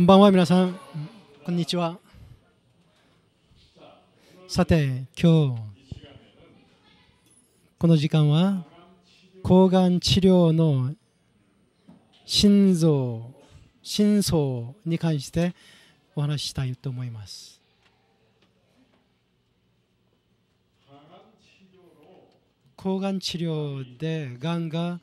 こんばんは皆さんこんにちはさて今日この時間は抗がん治療の心臓心臓に関してお話ししたいと思います抗がん治療でがんが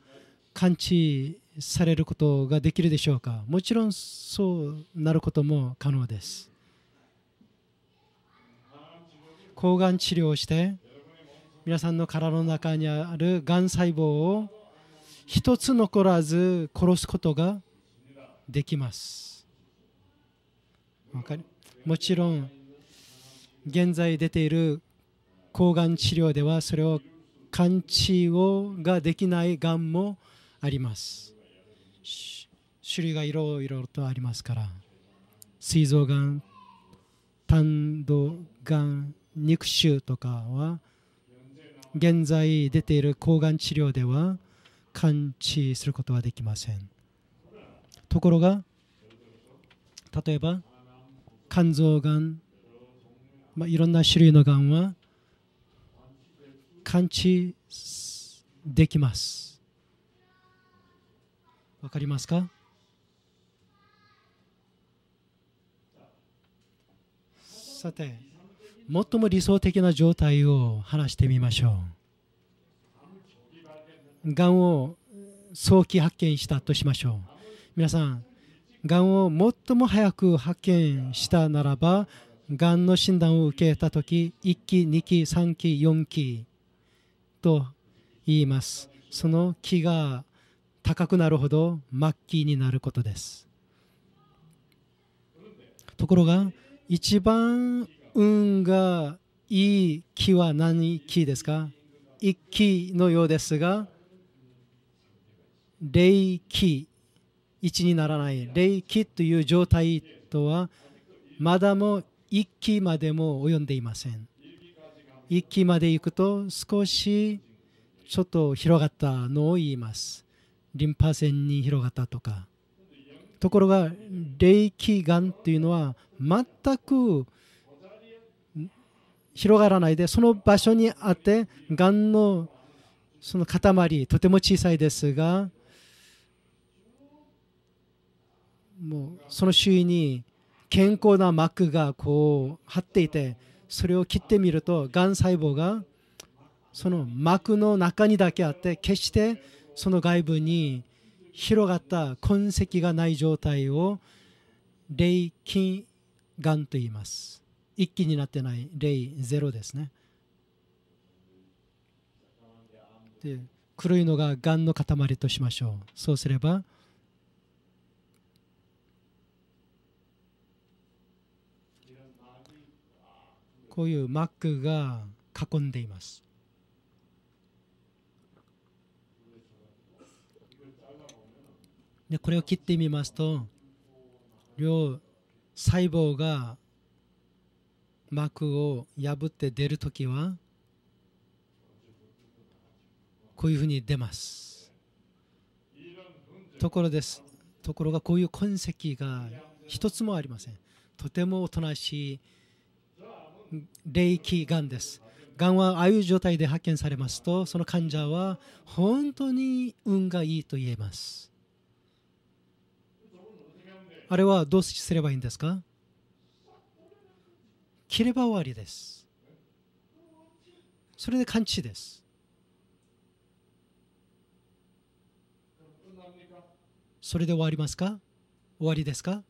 完治されることができるでしょうかもちろんそうなることも可能です抗がん治療をして皆さんの体の中にあるがん細胞を一つ残らず殺すことができますもちろん現在出ている抗がん治療ではそれを完治をができないがんもあります種類がいろいろとありますから膵臓がん胆道がん肉腫とかは現在出ている抗がん治療では完治することはできませんところが例えば肝臓がん、まあ、いろんな種類のがんは完治できます分かりますかさて最も理想的な状態を話してみましょうがんを早期発見したとしましょう皆さんがんを最も早く発見したならばがんの診断を受けた時1期2期3期4期と言いますその期が高くなるほど末期になることですところが一番運がいい木は何木ですか一木のようですが霊気1にならない霊気という状態とはまだも1期までも及んでいません1期まで行くと少しちょっと広がったのを言いますリンパ腺に広がったとかところが霊気がんっていうのは全く広がらないでその場所にあってがんのその塊とても小さいですがもうその周囲に健康な膜がこう張っていてそれを切ってみるとがん細胞がその膜の中にだけあって決してその外部に広がった痕跡がない状態を霊がんと言います一気になってない霊ゼロですねで黒いのががんの塊としましょうそうすればこういうマックが囲んでいますでこれを切ってみますと両細胞が膜を破って出るときはこういうふうに出ますところですところがこういう痕跡が一つもありませんとてもおとなしい霊気がんですがんはああいう状態で発見されますとその患者は本当に運がいいと言えますあれはどうすればいいんですか切れば終わりです。それで完治です。それで終わりますか終わりですか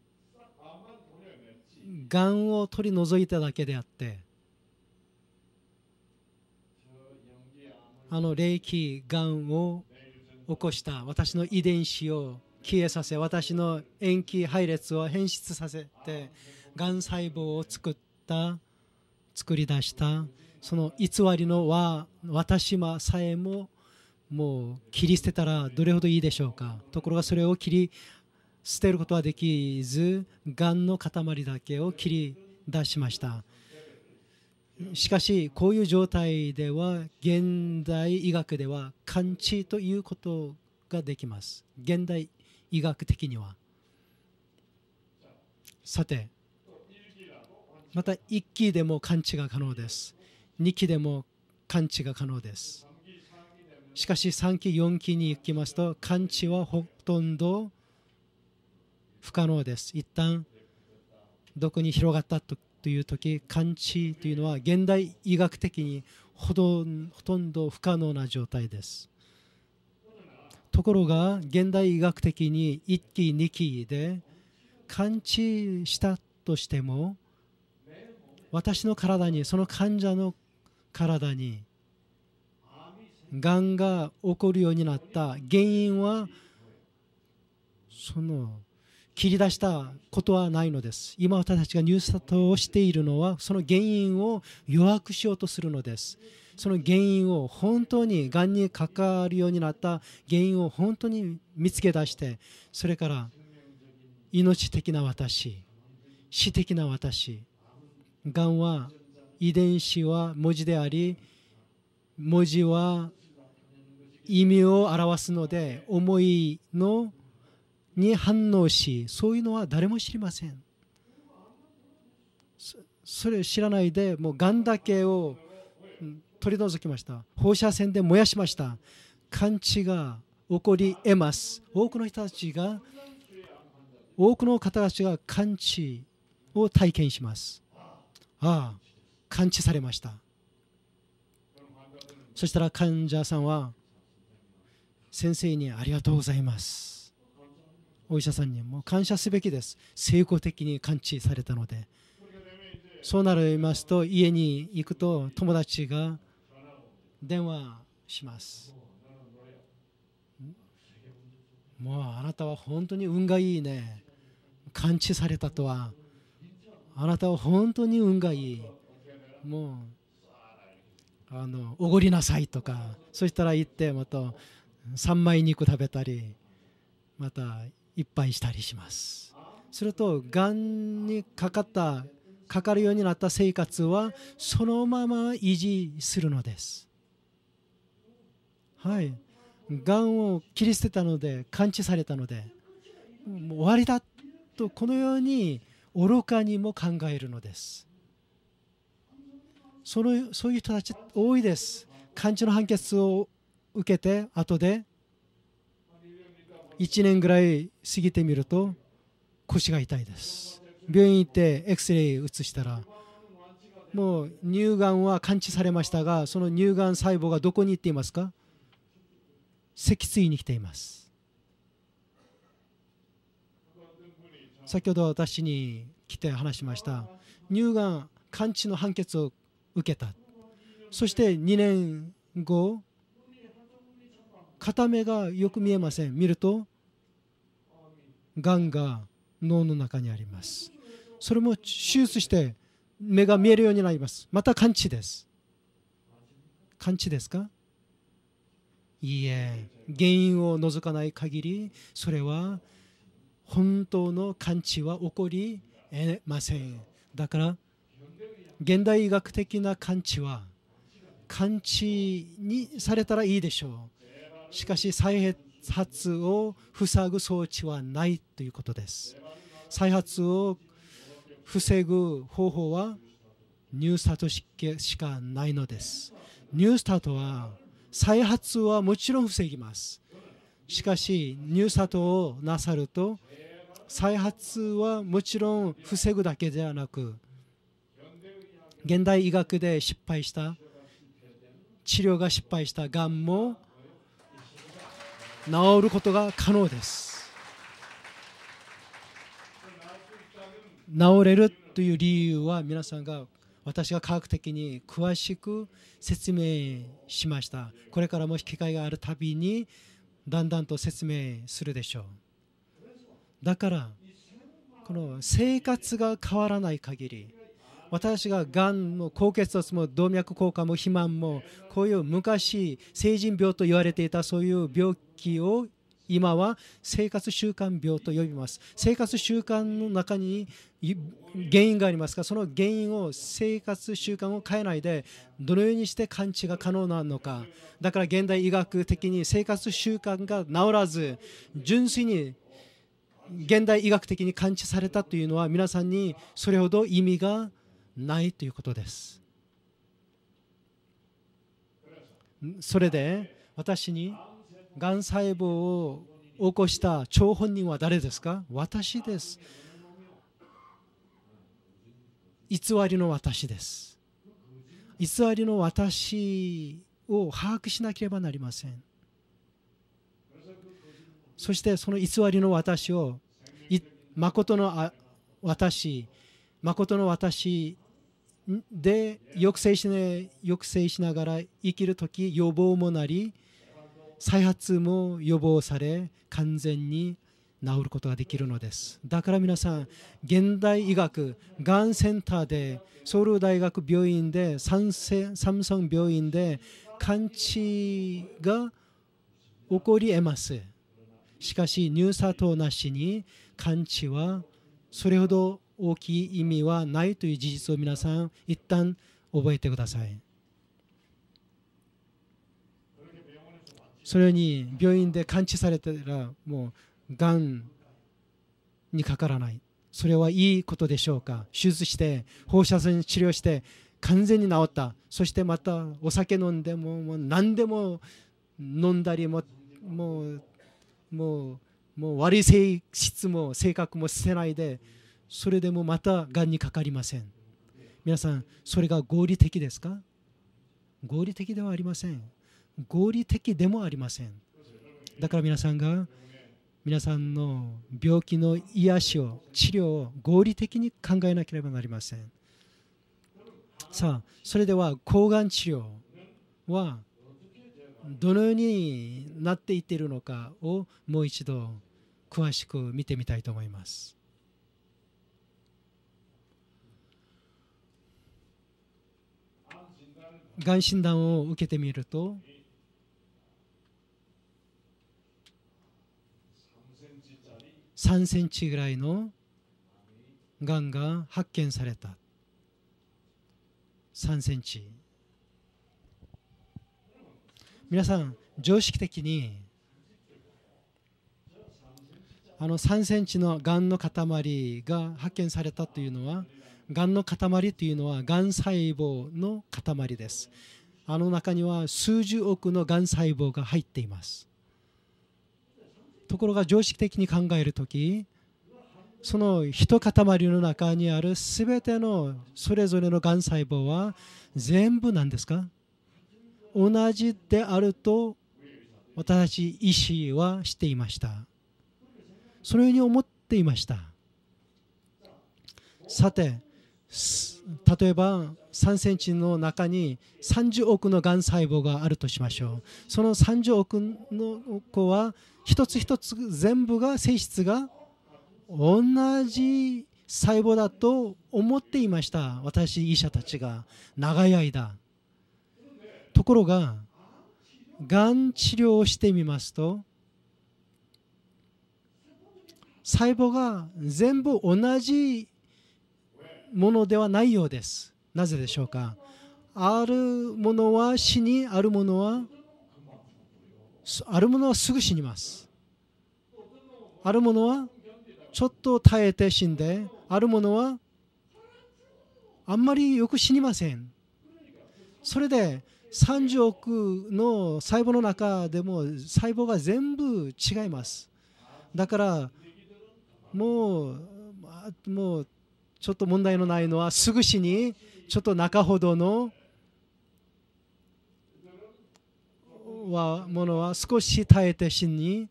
がんを取り除いただけであってあの霊気がんを起こした私の遺伝子を消えさせ私の塩基配列を変質させてがん細胞を作った作り出したその偽りのは私まさえももう切り捨てたらどれほどいいでしょうかところがそれを切り捨てることはできずがんの塊だけを切り出しましたしかしこういう状態では現代医学では完治ということができます現代医学的にはさてまた1期でも完治が可能です2期でも完治が可能ですしかし3期4期に行きますと完治はほとんど不可能です一旦どこに広がったという時完治というのは現代医学的にほとんど不可能な状態ですところが現代医学的に1期2期で完治したとしても私の体にその患者の体にがんが起こるようになった原因はその切り出したことはないのです今私たちがニュートをしているのはその原因を予約しようとするのですその原因を本当にがんにかかるようになった原因を本当に見つけ出してそれから命的な私死的な私がんは遺伝子は文字であり文字は意味を表すので思いのに反応しそういうのは誰も知りませんそれを知らないでもうがんだけを取り除きました放射線で燃やしました感知が起こり得ます多くの人たちが多くの方たちが感知を体験しますああ感知されましたそしたら患者さんは先生にありがとうございますお医者さんにも感謝すべきです成功的に感知されたのでそうなりますと家に行くと友達が電話します。もうあなたは本当に運がいいね。感知されたとは。あなたは本当に運がいい。もうあのおごりなさいとかそしたら行ってまた3枚肉食べたりまたいっぱいしたりしますするとがんにかかったかかるようになった生活はそのまま維持するのですはいがんを切り捨てたので完治されたのでもう終わりだとこのように愚かにも考えるのですそのそういう人たち多いです完治の判決を受けて後で1年ぐらい過ぎてみると腰が痛いです病院行ってエクスレイ写したらもう乳がんは完治されましたがその乳がん細胞がどこに行っていますか脊椎に来ています先ほど私に来て話しました乳がん完治の判決を受けたそして2年後片目がよく見えません見るとがんが脳の中にありますそれも手術して目が見えるようになりますまた完治です完治ですかいいえ原因を除かない限りそれは本当の完治は起こりえませんだから現代医学的な完治は完治にされたらいいでしょうしかし再発を塞ぐ装置はないということです再発を防ぐ方法はニュースタートしかないのですニュースタートは再発はもちろん防ぎますしかし入札をなさると再発はもちろん防ぐだけではなく現代医学で失敗した治療が失敗したがんも治ることが可能です治れるという理由は皆さんが私が科学的に詳しく説明しましたこれからもし機会があるたびにだんだんと説明するでしょうだからこの生活が変わらない限り私ががんも高血圧も動脈硬化も肥満もこういう昔成人病と言われていたそういう病気を今は生活習慣病と呼びます生活習慣の中に原因がありますがその原因を生活習慣を変えないでどのようにして完治が可能なのかだから現代医学的に生活習慣が治らず純粋に現代医学的に完治されたというのは皆さんにそれほど意味がないということですそれで私にがん細胞を起こした張本人は誰ですか私です偽りの私です偽りの私を把握しなければなりませんそしてその偽りの私を誠の私誠の私で抑制し,、ね、抑制しながら生きる時予防もなり再発も予防され完全に治ることができるのですだから皆さん現代医学がんセンターでソウル大学病院でサンセサムソン病院で完治が起こり得ますしかし入札なしに完治はそれほど大きい意味はないという事実を皆さん一旦覚えてくださいそれに病院で完治されたらもうがんにかからないそれはいいことでしょうか手術して放射線治療して完全に治ったそしてまたお酒飲んでももう何でも飲んだりももうもうもう悪い性質も性格も捨てないでそれでもまたがんにかかりません皆さんそれが合理的ですか合理的ではありません合理的でもありませんだから皆さんが皆さんの病気の癒しを治療を合理的に考えなければなりませんさあそれでは抗がん治療はどのようになっていっているのかをもう一度詳しく見てみたいと思いますがん診断を受けてみると3センチぐらいのがんが発見された3センチ皆さん常識的にあの3センチのがんの塊が発見されたというのはがんの塊というのはがん細胞の塊ですあの中には数十億のがん細胞が入っていますところが常識的に考える時その一塊の中にある全てのそれぞれのがん細胞は全部なんですか同じであると私医師はしていましたそのように思っていましたさて例えば3センチの中に30億のがん細胞があるとしましょうその30億の子は一つ一つ全部が性質が同じ細胞だと思っていました私医者たちが長い間ところががん治療をしてみますと細胞が全部同じものではないようですなぜでしょうかあるものは死にあるものはあるものはすぐ死にますあるものはちょっと耐えて死んであるものはあんまりよく死にませんそれで30億の細胞の中でも細胞が全部違いますだからもうもうちょっと問題のないのはすぐ死にちょっと中ほどのはものは少し耐えて死に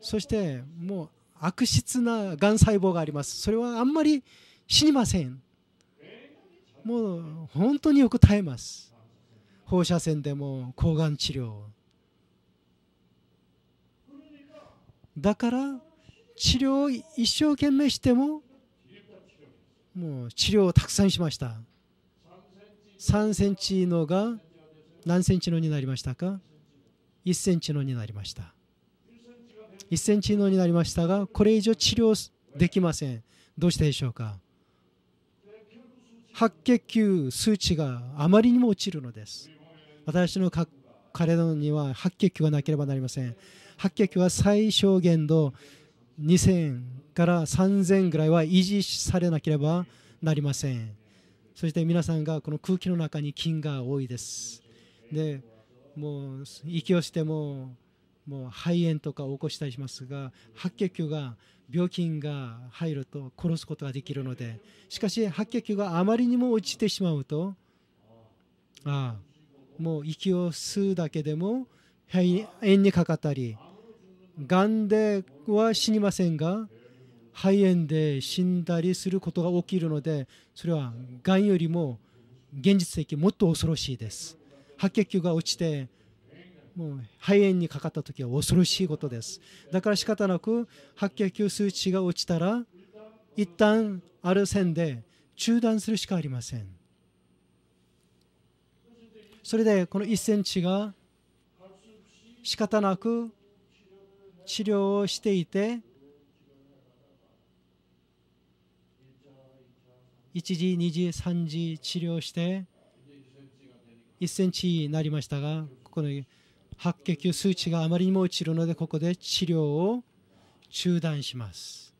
そしてもう悪質ながん細胞がありますそれはあんまり死にませんもう本当によく耐えます放射線でも抗がん治療だから治療を一生懸命してももう治療をたくさんしました3センチのが何センチのになりましたか1センチのになりました1センチのになりましたがこれ以上治療できませんどうしてでしょうか白血球数値があまりにも落ちるのです私の体には白血球がなければなりません白血球は最小限度2000から3000ぐらいは維持されなければなりませんそして皆さんがこの空気の中に菌が多いですでもう息をしてももう肺炎とかを起こしたりしますが白血球が病菌が入ると殺すことができるのでしかし白血球があまりにも落ちてしまうとああもう息を吸うだけでも肺炎にかかったりがんでは死にませんが肺炎で死んだりすることが起きるのでそれはがんよりも現実的もっと恐ろしいです。白血球が落ちてもう肺炎にかかった時は恐ろしいことですだから仕方なく白血球数値が落ちたら一旦ある線で中断するしかありませんそれでこの1センチが仕方なく治療をしていて1時2時3時治療して1センチになりましたがここの白血球数値があまりにも落ちるのでここで治療を中断します。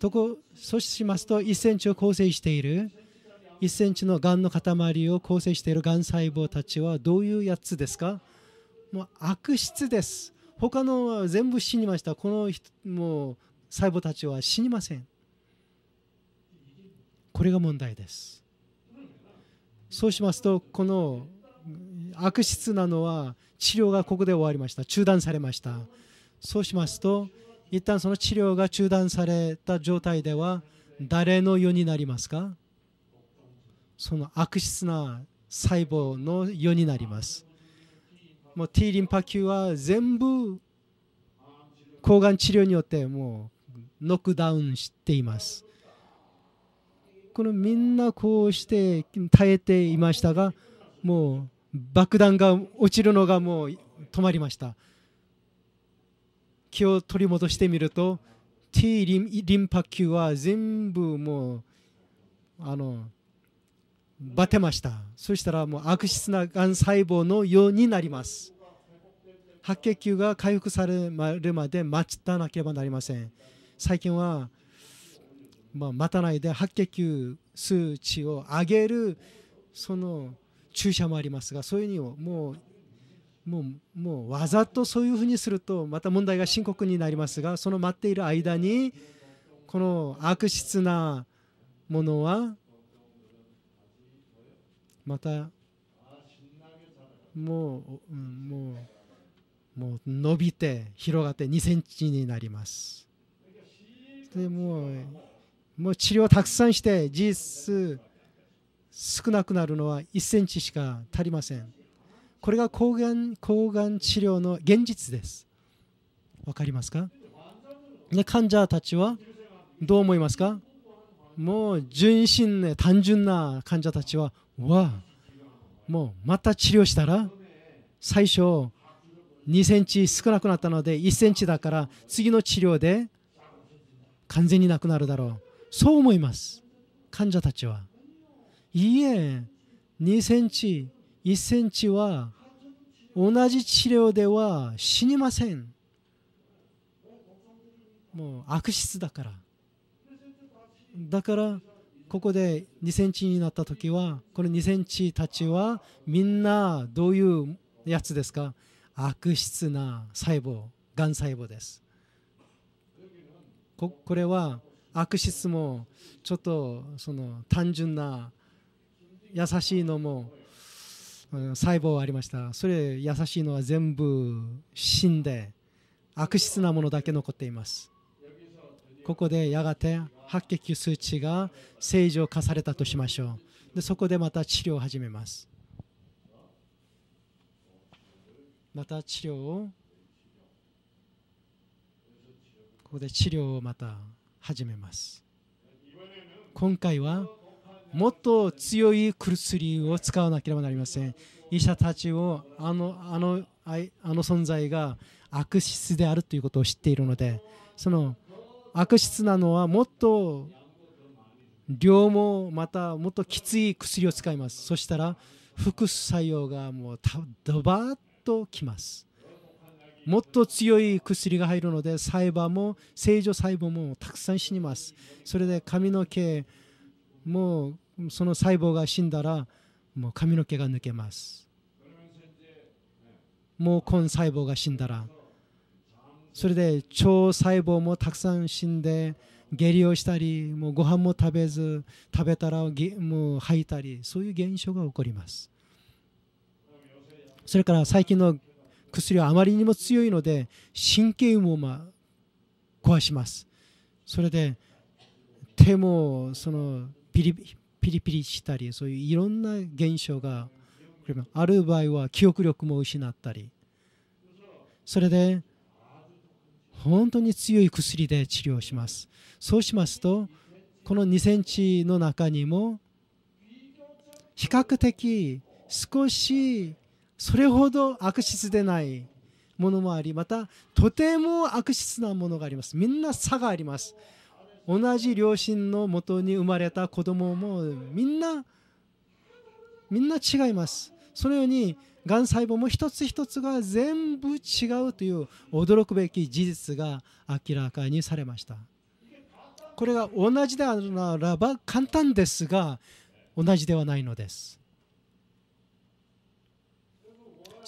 とこ阻止しますと1センチを構成している1センチのがんの塊を構成しているがん細胞たちはどういうやつですかもう悪質です他のは全部死にましたこのもう細胞たちは死にませんこれが問題ですそうしますとこの悪質なのは治療がここで終わりました中断されましたそうしますと一旦その治療が中断された状態では誰の世になりますかその悪質な細胞の世になりますもう T リンパ球は全部抗がん治療によってもうノックダウンしていますこのみんなこうして耐えていましたがもう爆弾が落ちるのがもう止まりました気を取り戻してみると T リンリンパ球は全部もうあのバテましたそしたらもう悪質ながん細胞のようになります白血球が回復されるまで待たなければなりません最近はまあ、待たないで白血球数値を上げるその注射もありますがそういうのをもうもうもうわざとそういうふうにするとまた問題が深刻になりますがその待っている間にこの悪質なものはまたもう,、うん、もうもう伸びて広がって2センチになります。でももう治療たくさんして事実少なくなるのは1センチしか足りませんこれが抗がん抗がん治療の現実ですわかりますかで患者たちはどう思いますかもう純真、で単純な患者たちはわあもうまた治療したら最初2センチ少なくなったので1センチだから次の治療で完全になくなるだろうそう思います患者たちはいいえ2センチ1センチは同じ治療では死にませんもう悪質だからだからここで2センチになった時はこの2センチたちはみんなどういうやつですか悪質な細胞がん細胞ですこれは悪質もちょっとその単純な優しいのも細胞ありましたそれ優しいのは全部死んで悪質なものだけ残っていますここでやがて白血球数値が正常化されたとしましょうでそこでまた治療を始めますまた治療をここで治療をまた始めます今回はもっと強い薬を使わなければなりません医者たちをあのあのあの存在が悪質であるということを知っているのでその悪質なのはもっと量もまたもっときつい薬を使いますそしたら副作用がもうドバッときますもっと強い薬が入るので細胞も正常細胞もたくさん死にますそれで髪の毛もうその細胞が死んだらもう髪の毛が抜けますもう根細胞が死んだらそれで腸細胞もたくさん死んで下痢をしたりもうご飯も食べず食べたらもう吐いたりそういう現象が起こりますそれから最近の薬はあまりにも強いので神経もま壊しますそれで手もそのピリピリピリしたりそういういろんな現象がある場合は記憶力も失ったりそれで本当に強い薬で治療しますそうしますとこの2センチの中にも比較的少しそれほど悪質でないものもありまたとても悪質なものがありますみんな差があります同じ両親のもとに生まれた子供もみんなみんな違いますそのようにがん細胞も一つ一つが全部違うという驚くべき事実が明らかにされましたこれが同じであるならば簡単ですが同じではないのです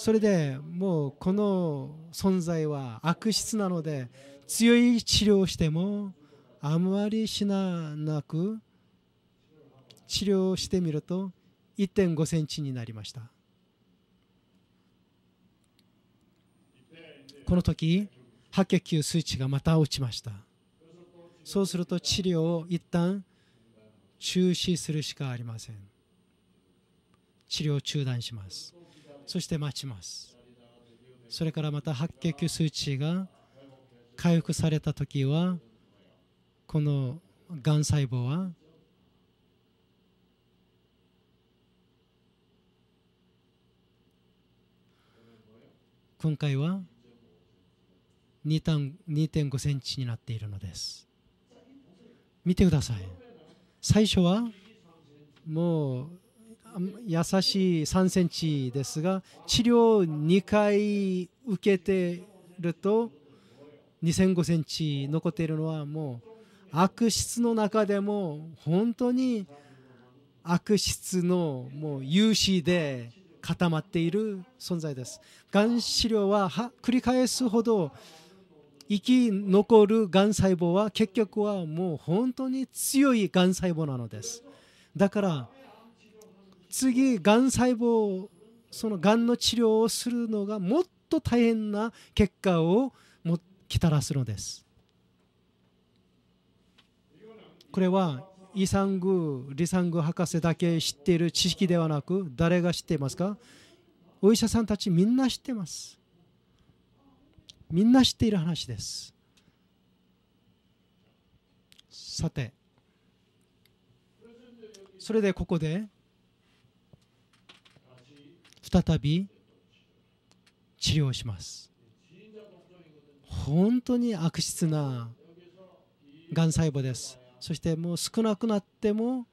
それでもうこの存在は悪質なので強い治療をしてもあまりしななく治療してみると1.5センチになりましたこの時白血球数値がまた落ちましたそうすると治療を一旦中止するしかありません治療を中断しますそして待ちますそれからまた白血球数値が回復された時はこのがん細胞は今回は2.5センチになっているのです見てください最初はもう優しい3センチですが治療2回受けてると2005センチ残っているのはもう悪質の中でも本当に悪質のもう有志で固まっている存在です。がん治療は繰り返すほど生き残るがん細胞は結局はもう本当に強いがん細胞なのです。だから次がん細胞そのがんの治療をするのがもっと大変な結果をもきたらすのですこれはイサングリサング博士だけ知っている知識ではなく誰が知っていますかお医者さんたちみんな知ってますみんな知っている話ですさてそれでここで再び治療します本当に悪質ながん細胞ですそしてもう少なくなっても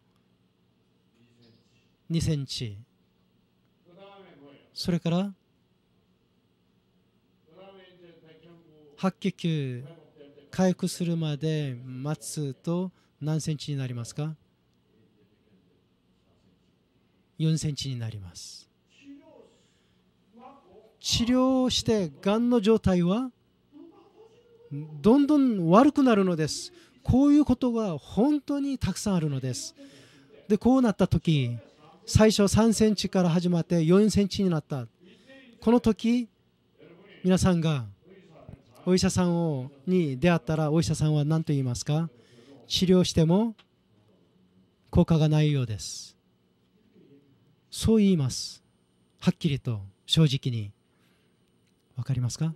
2センチそれから白血球回復するまで待つと何センチになりますか4センチになります治療してがんの状態はどんどん悪くなるのですこういうことが本当にたくさんあるのですでこうなった時最初3センチから始まって4センチになったこの時皆さんがお医者さんをに出会ったらお医者さんは何と言いますか治療しても効果がないようですそう言いますはっきりと正直に分かりますか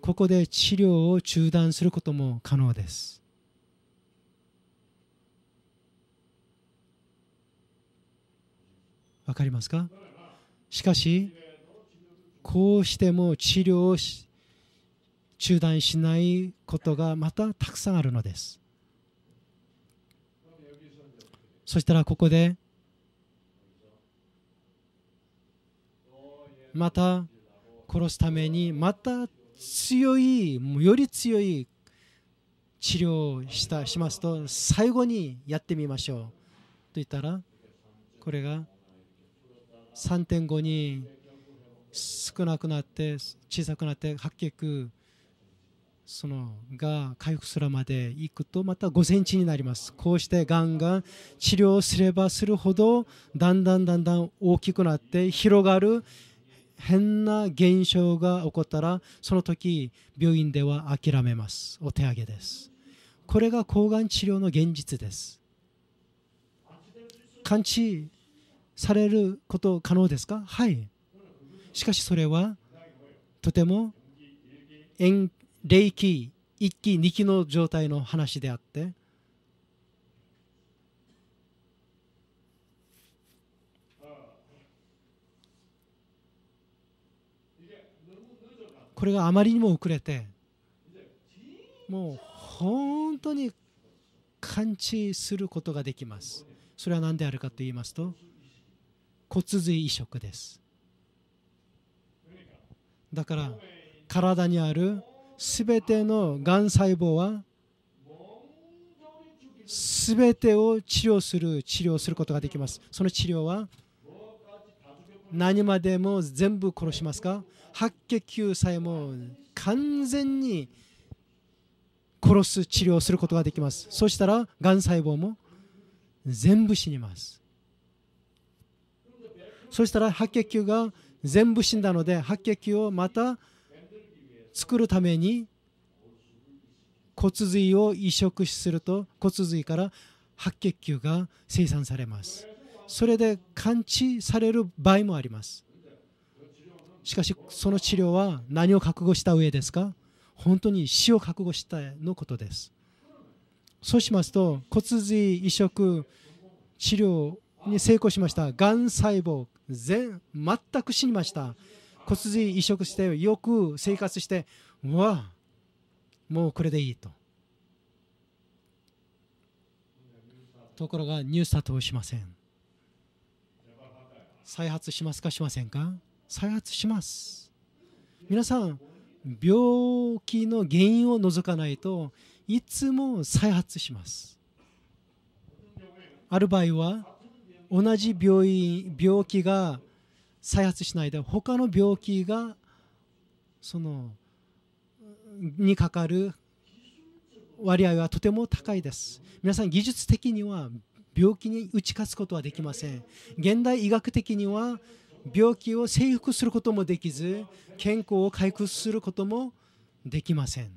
ここで治療を中断することも可能ですわかりますかしかしこうしても治療を中断しないことがまたたくさんあるのですそしたらここでまた殺すためにまた強いより強い治療をしたしますと最後にやってみましょうと言ったらこれが3.5に少なくなって小さくなって8血そのが回復するまでいくとまた5センチになりますこうしてがんが治療すればするほどだんだんだんだん大きくなって広がる変な現象が起こったらその時病院では諦めますお手上げですこれが抗がん治療の現実です完治されること可能ですかはいしかしそれはとても霊気1期2期の状態の話であってこれがあまりにも遅れてもう本当に感知することができますそれは何であるかと言いますと骨髄移植ですだから体にある全てのがん細胞は全てを治療する治療することができますその治療は何までも全部殺しますか白血球さえも完全に殺す治療することができますそしたらがん細胞も全部死にますそしたら白血球が全部死んだので白血球をまた作るために骨髄を移植すると骨髄から白血球が生産されますそれで完治される場合もありますしかしその治療は何を覚悟した上ですか本当に死を覚悟したのことですそうしますと骨髄移植治療に成功しましたがん細胞全全く死にました骨髄移植してよく生活してわもうこれでいいとところがニュースだとをしません再発しますかしませんか再発します皆さん病気の原因を除かないといつも再発しますある場合は同じ病院病気が再発しないで他の病気がそのにかかる割合はとても高いです皆さん技術的には病気に打ち勝つことはできません現代医学的には病気を征服することもできず健康を回復することもできません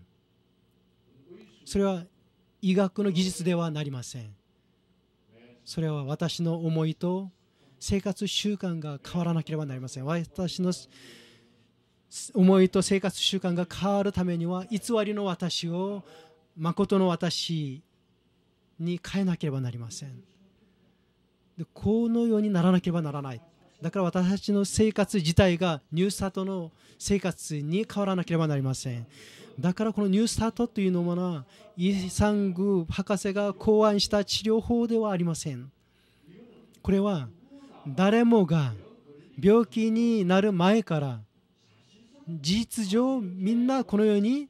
それは医学の技術ではなりませんそれは私の思いと生活習慣が変わらなければなりません私の思いと生活習慣が変わるためには偽りの私を誠の私に変えなければなりませんでこのようにならなければならないだから私たちの生活自体がニュースタートの生活に変わらなければなりませんだからこのニュースタートというのはイ・サング博士が考案した治療法ではありませんこれは誰もが病気になる前から事実上みんなこのように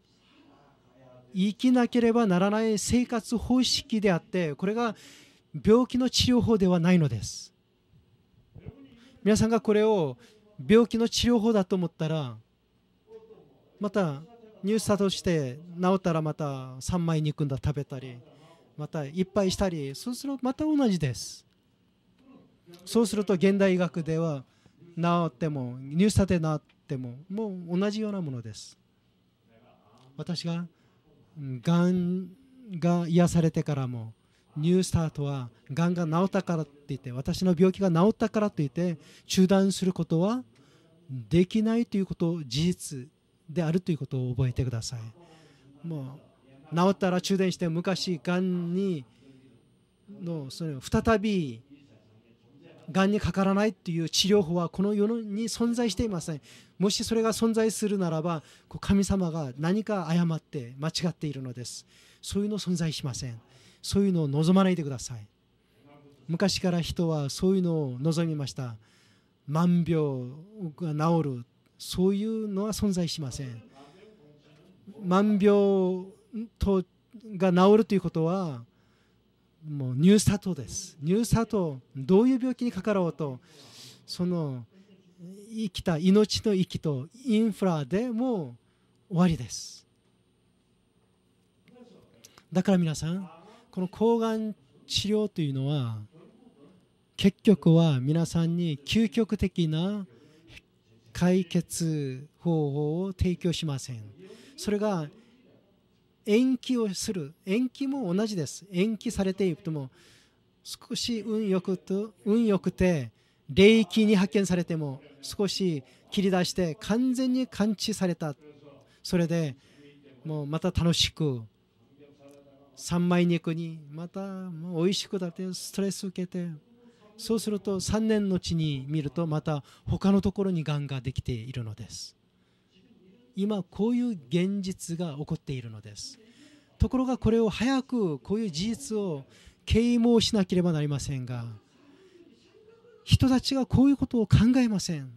生きなければならない生活方式であってこれが病気の治療法ではないのです皆さんがこれを病気の治療法だと思ったらまたニュースタートして治ったらまた3枚肉んだ食べたりまたいっぱいしたりそうするとまた同じですそうすると現代医学では治ってもニュースタで治ってももう同じようなものです私ががんが癒されてからもニュースタートはがんが治ったからって言って私の病気が治ったからといって中断することはできないということ事実であるということを覚えてくださいもう治ったら中断して昔がんにのそれ再びがんにかからないという治療法はこの世に存在していませんもしそれが存在するならば神様が何か誤って間違っているのですそういうの存在しませんそういうのを望まないでください昔から人はそういうのを望みました万病が治るそういうのは存在しません万病とが治るということはもうニュースタートですニュースタートどういう病気にかかろうとその生きた命の息とインフラでもう終わりですだから皆さんこの抗がん治療というのは結局は皆さんに究極的な解決方法を提供しませんそれが延期をする延期も同じです延期されていくとも少し運よくと運よくて霊気に発見されても少し切り出して完全に完治されたそれでもうまた楽しく三枚肉にまた美味しくだってストレス受けてそうすると3年のうちに見るとまた他のところにがんができているのです今こういう現実が起こっているのですところがこれを早くこういう事実を啓蒙しなければなりませんが人たちがこういうことを考えません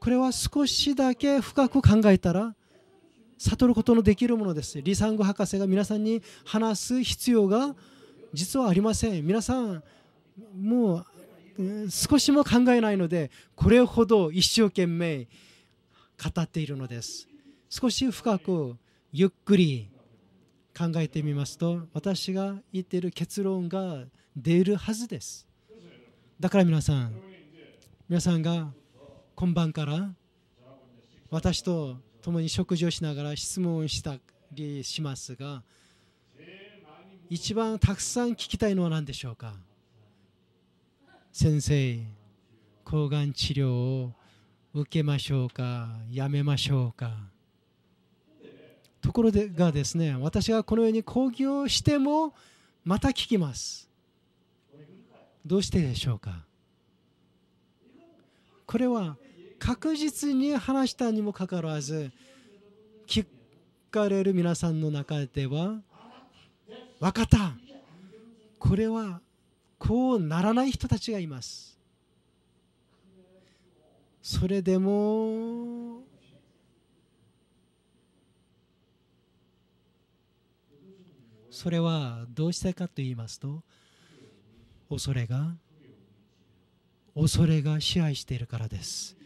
これは少しだけ深く考えたら悟ることのできるものですリサンゴ博士が皆さんに話す必要が実はありません皆さんもう少しも考えないのでこれほど一生懸命語っているのです少し深くゆっくり考えてみますと私が言っている結論が出るはずですだから皆さん皆さんが今晩から私と共に食事をしながら質問したりしますが一番たくさん聞きたいのは何でしょうか先生抗がん治療を受けましょうかやめましょうかところでがですね私がこのように講義をしてもまた聞きますどうしてでしょうかこれは確実に話したにもかかわらず聞かれる皆さんの中では分かったこれはこうならない人たちがいますそれでもそれはどうしてかと言いますと恐れが恐れが支配しているからです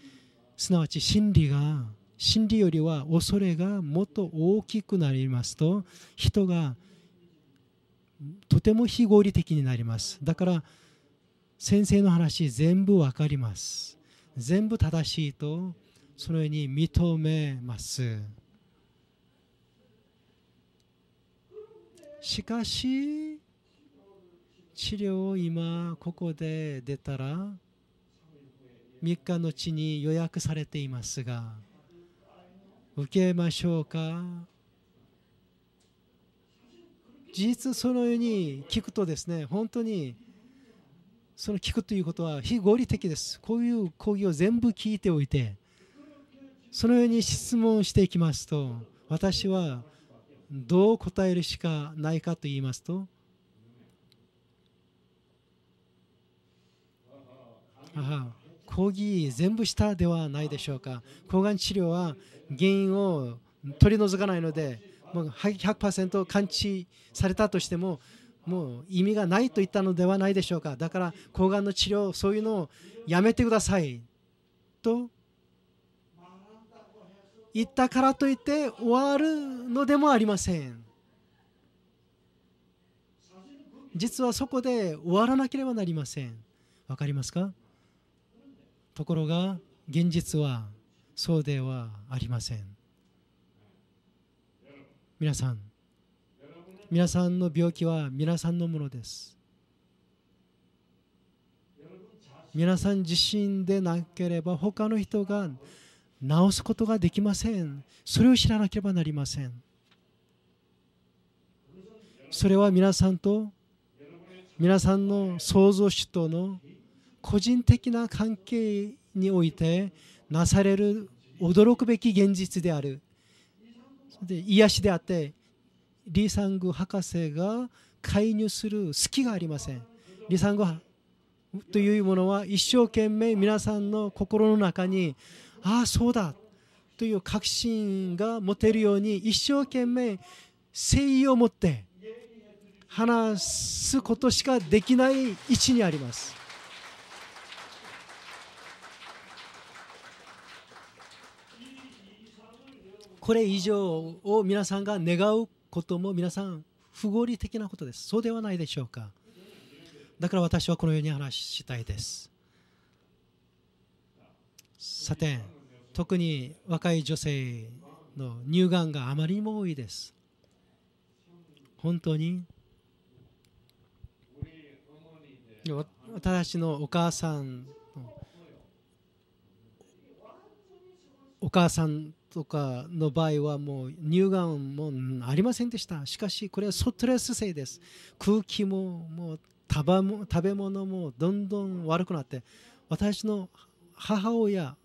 すなわち真理が真理よりは恐れがもっと大きくなりますと人がとても非合理的になりますだから先生の話全部わかります全部正しいとそのように認めますしかし治療を今ここで出たら3日のうちに予約されていますが受けましょうか事実そのように聞くとですね本当にその聞くということは非合理的ですこういう講義を全部聞いておいてそのように質問していきますと私はどう答えるしかないかと言いますとああ抗議全部したではないでしょうか抗がん治療は原因を取り除かないのでもう100%完治されたとしてももう意味がないと言ったのではないでしょうかだから抗がんの治療そういうのをやめてくださいと言ったからといって終わるのでもありません実はそこで終わらなければなりませんわかりますかところが現実はそうではありません皆さん皆さんの病気は皆さんのものです皆さん自身でなければ他の人が治すことができませんそれを知らなければなりませんそれは皆さんと皆さんの創造主との個人的な関係においてなされる驚くべき現実であるで癒しであってリー・サング博士が介入する隙がありませんリー・サングというものは一生懸命皆さんの心の中にああそうだという確信が持てるように一生懸命誠意を持って話すことしかできない位置にあります。これ以上を皆さんが願うことも皆さん不合理的なことですそうではないでしょうかだから私はこのように話したいですさて特に若い女性の乳がんがあまりにも多いです本当に私のお母さんのお母さんとかの場合はもう乳がんもありませんでしたしかしこれはストレス性です空気ももう食べ物もどんどん悪くなって私の母親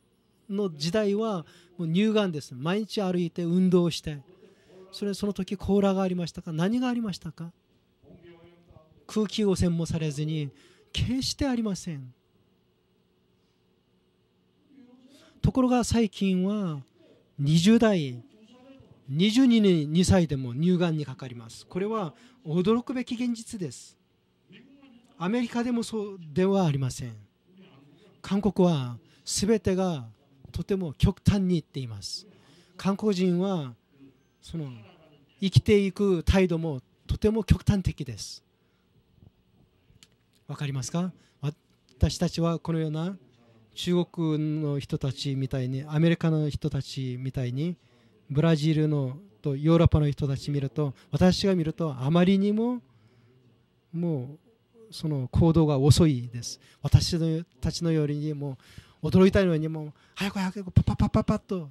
の時代はもう乳がんです毎日歩いて運動してそれその時甲羅がありましたか何がありましたか空気汚染もされずに決してありませんところが最近は20代22歳でも乳がんにかかりますこれは驚くべき現実ですアメリカでもそうではありません韓国は全てがとても極端にいっています韓国人はその生きていく態度もとても極端的ですわかりますか私たちはこのような中国の人たちみたいにアメリカの人たちみたいにブラジルのとヨーロッパの人たち見ると私が見るとあまりにももうその行動が遅いです私たちのよりにも驚いたようにも早く早くパパパパパッと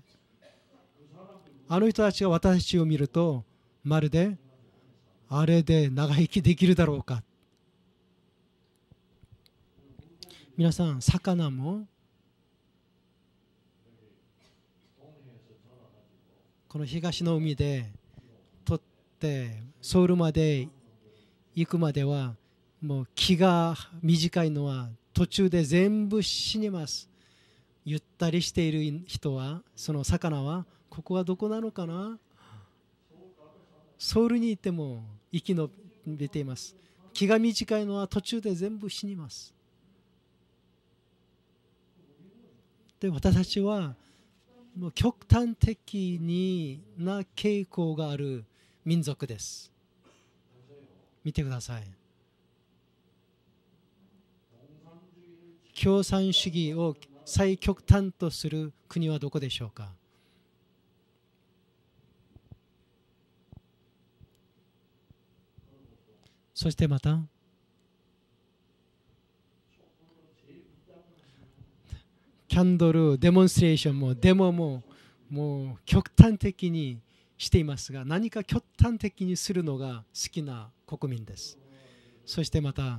あの人たちが私を見るとまるであれで長生きできるだろうか皆さん魚もこの東の海で取ってソウルまで行くまではもう気が短いのは途中で全部死にますゆったりしている人はその魚はここはどこなのかなソウルにいても生き延びています気が短いのは途中で全部死にますで私たちはもう極端的にな傾向がある民族です見てください共産主義を最極端とする国はどこでしょうかそしてまたキャンドルデモンストレーションもデモももう極端的にしていますが何か極端的にするのが好きな国民ですそしてまた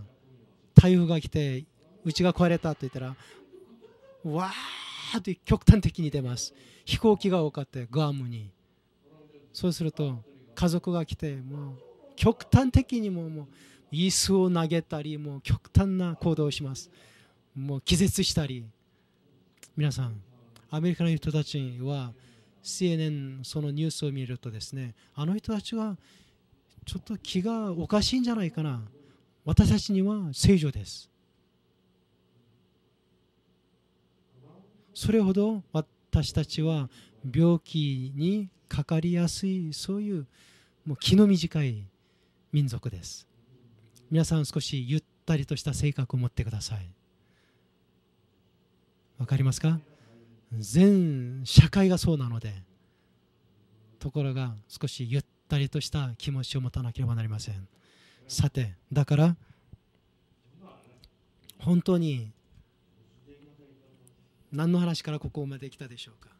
台風が来てうちが壊れたと言ったらわーって極端的に出ます飛行機が多かったグアムにそうすると家族が来てもう極端的にももう椅子を投げたりもう極端な行動をしますもう気絶したり皆さんアメリカの人たちは CNN そのニュースを見るとですねあの人たちはちょっと気がおかしいんじゃないかな私たちには聖女ですそれほど私たちは病気にかかりやすいそういうもう気の短い民族です皆さん少しゆったりとした性格を持ってください分かりますか全社会がそうなのでところが少しゆったりとした気持ちを持たなければなりませんさてだから本当に何の話からここまで来たでしょうか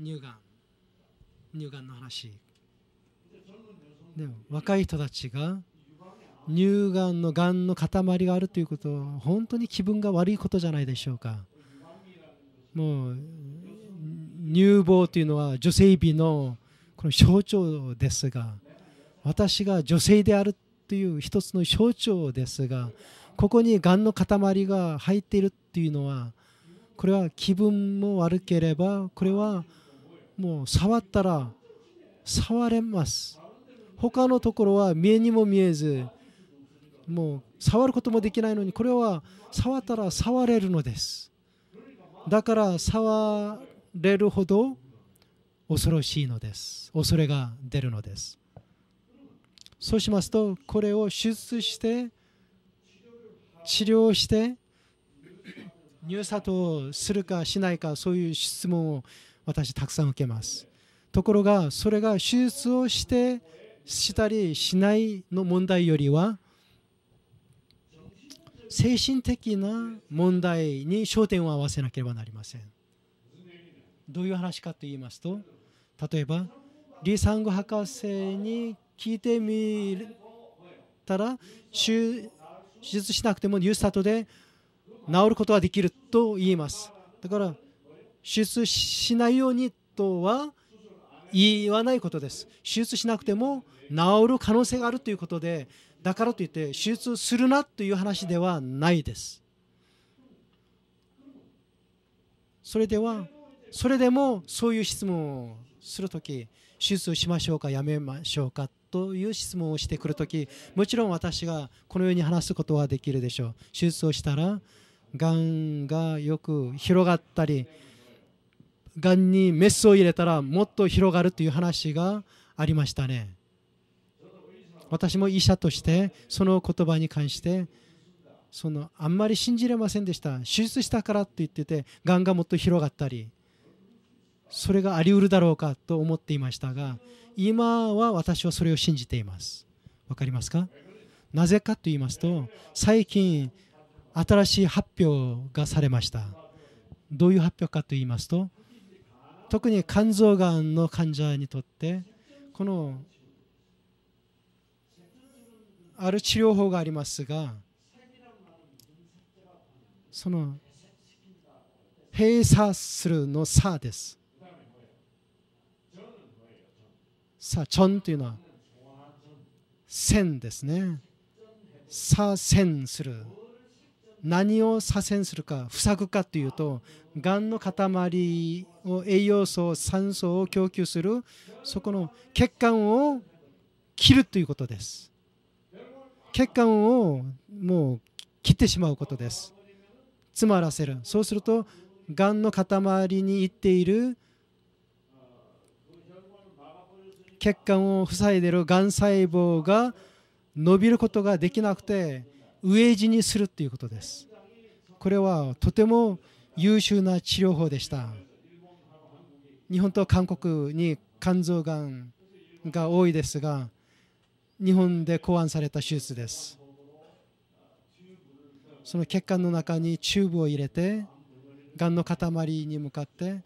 乳がん乳がんの話で若い人たちが乳がんのがんの塊があるということは本当に気分が悪いことじゃないでしょうかもう乳房というのは女性美のこの象徴ですが私が女性であるという一つの象徴ですがここにがんの塊が入っているっていうのはこれは気分も悪ければこれはもう触ったら触れます他のところは見えにも見えずもう触ることもできないのにこれは触ったら触れるのですだから触れるほど恐ろしいのです恐れが出るのですそうしますとこれを手術して治療して入札をするかしないかそういう質問を私たくさん受けますところがそれが手術をしてしたりしないの問題よりは精神的な問題に焦点を合わせなければなりませんどういう話かと言いますと例えば李三ゴ博士に聞いてみたら手術しなくてもニュースタートで治ることはできると言いますだから手術しないようにとは言わないことです手術しなくても治る可能性があるということでだからといって手術するなという話ではないですそれではそれでもそういう質問をするとき手術しましょうかやめましょうかという質問をしてくるときもちろん私がこのように話すことはできるでしょう手術をしたらがんがよく広がったりがんにメスを入れたらもっと広がるという話がありましたね。私も医者としてその言葉に関してそのあんまり信じれませんでした手術したからって言っててがんがもっと広がったりそれがありうるだろうかと思っていましたが今は私はそれを信じていますわかりますかなぜかと言いますと最近新しい発表がされましたどういう発表かと言いますと特に肝臓がんの患者にとってこのある治療法がありますがその閉鎖するの差ですさあ、チョンというのは線ですね。左遷する。何を左遷するか、塞ぐかというと、がんの塊を栄養素、酸素を供給する、そこの血管を切るということです。血管をもう切ってしまうことです詰まらせるそうするとがんの塊にいっている血管を塞いでいるがん細胞が伸びることができなくて飢え死にするということですこれはとても優秀な治療法でした日本と韓国に肝臓がんが多いですが日本で考案された手術ですその血管の中にチューブを入れてがんの塊に向かって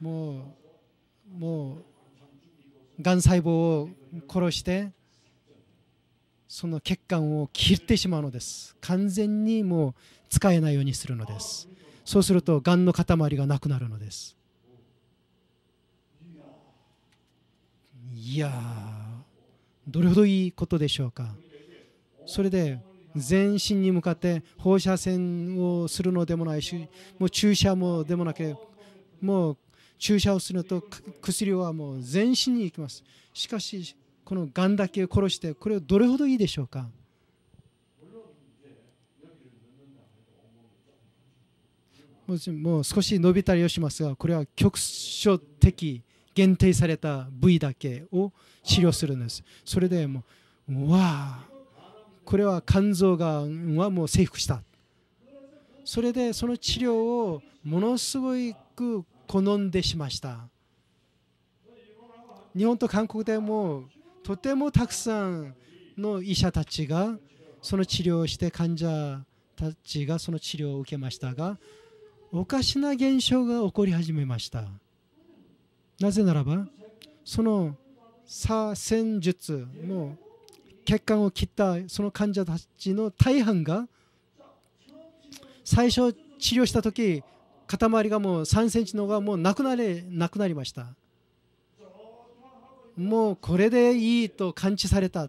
もうもうがん細胞を殺してその血管を切ってしまうのです完全にもう使えないようにするのですそうするとがんの塊がなくなるのですいやどれほどいいことでしょうかそれで全身に向かって放射線をするのでもないしもう注射もでもなくもう注射をすると薬はもう全身に行きますしかしこのがんだけを殺してこれはどれほどいいでしょうかもう少し伸びたりをしますがこれは局所的限定された部位だけを治療するんですそれでもうわあこれは肝臓がはもう征服したそれでその治療をものすごく好んでしました日本と韓国でもとてもたくさんの医者たちがその治療をして患者たちがその治療を受けましたがおかしな現象が起こり始めました。なぜならばその左戦術の血管を切ったその患者たちの大半が最初治療した時塊がもう3センチのがもうなくなれなくなりましたもうこれでいいと感知された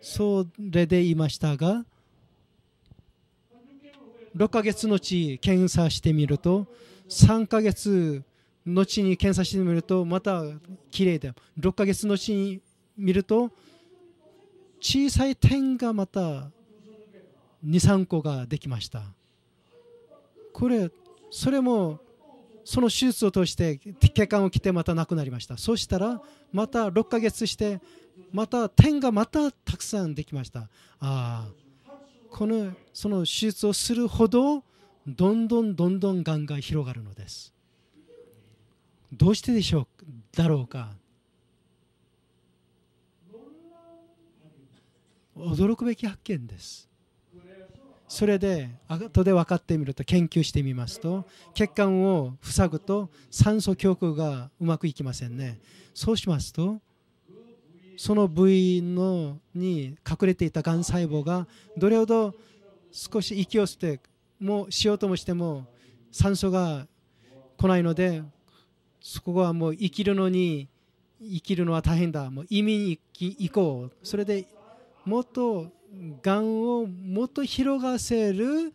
それでいましたが6ヶ月のうち検査してみると3ヶ月後に検査してみるとまた綺麗で6ヶ月後に見ると小さい点がまた23個ができましたこれそれもその手術を通して血管を切ってまたなくなりましたそしたらまた6ヶ月してまた点がまたたくさんできましたああこのその手術をするほどどんどんどんどんがんが広がるのですどうしてでしょうだろうか驚くべき発見ですそれで後で分かってみると研究してみますと血管を塞ぐと酸素供給がうまくいきませんねそうしますとその部位のに隠れていたがん細胞がどれほど少し息を吸ってもうしようともしても酸素が来ないのでそこはもう生きるのに生きるのは大変だもう意味に行こうそれでもっとがんをもっと広がせる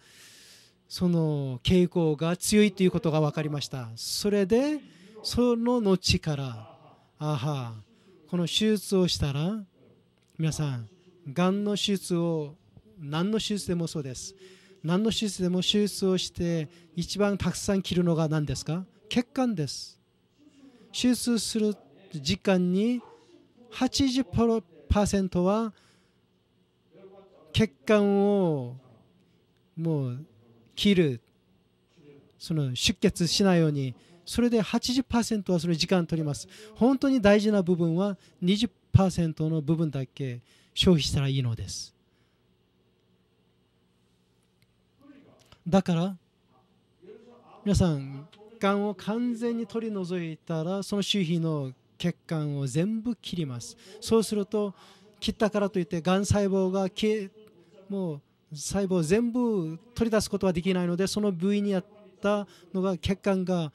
その傾向が強いということが分かりましたそれでその後からあはこの手術をしたら皆さんがんの手術を何の手術でもそうです何の手術でも手術をして一番たくさん切るのが何ですか血管です手術する時間に80%は血管をもう切るその出血しないようにそれで80%はそれ時間取ります本当に大事な部分は20%の部分だけ消費したらいいのですだから皆さん管を完全に取り除いたらその周囲の血管を全部切りますそうすると切ったからといってがん細胞が消えもう細胞全部取り出すことはできないのでその部位にあったのが血管が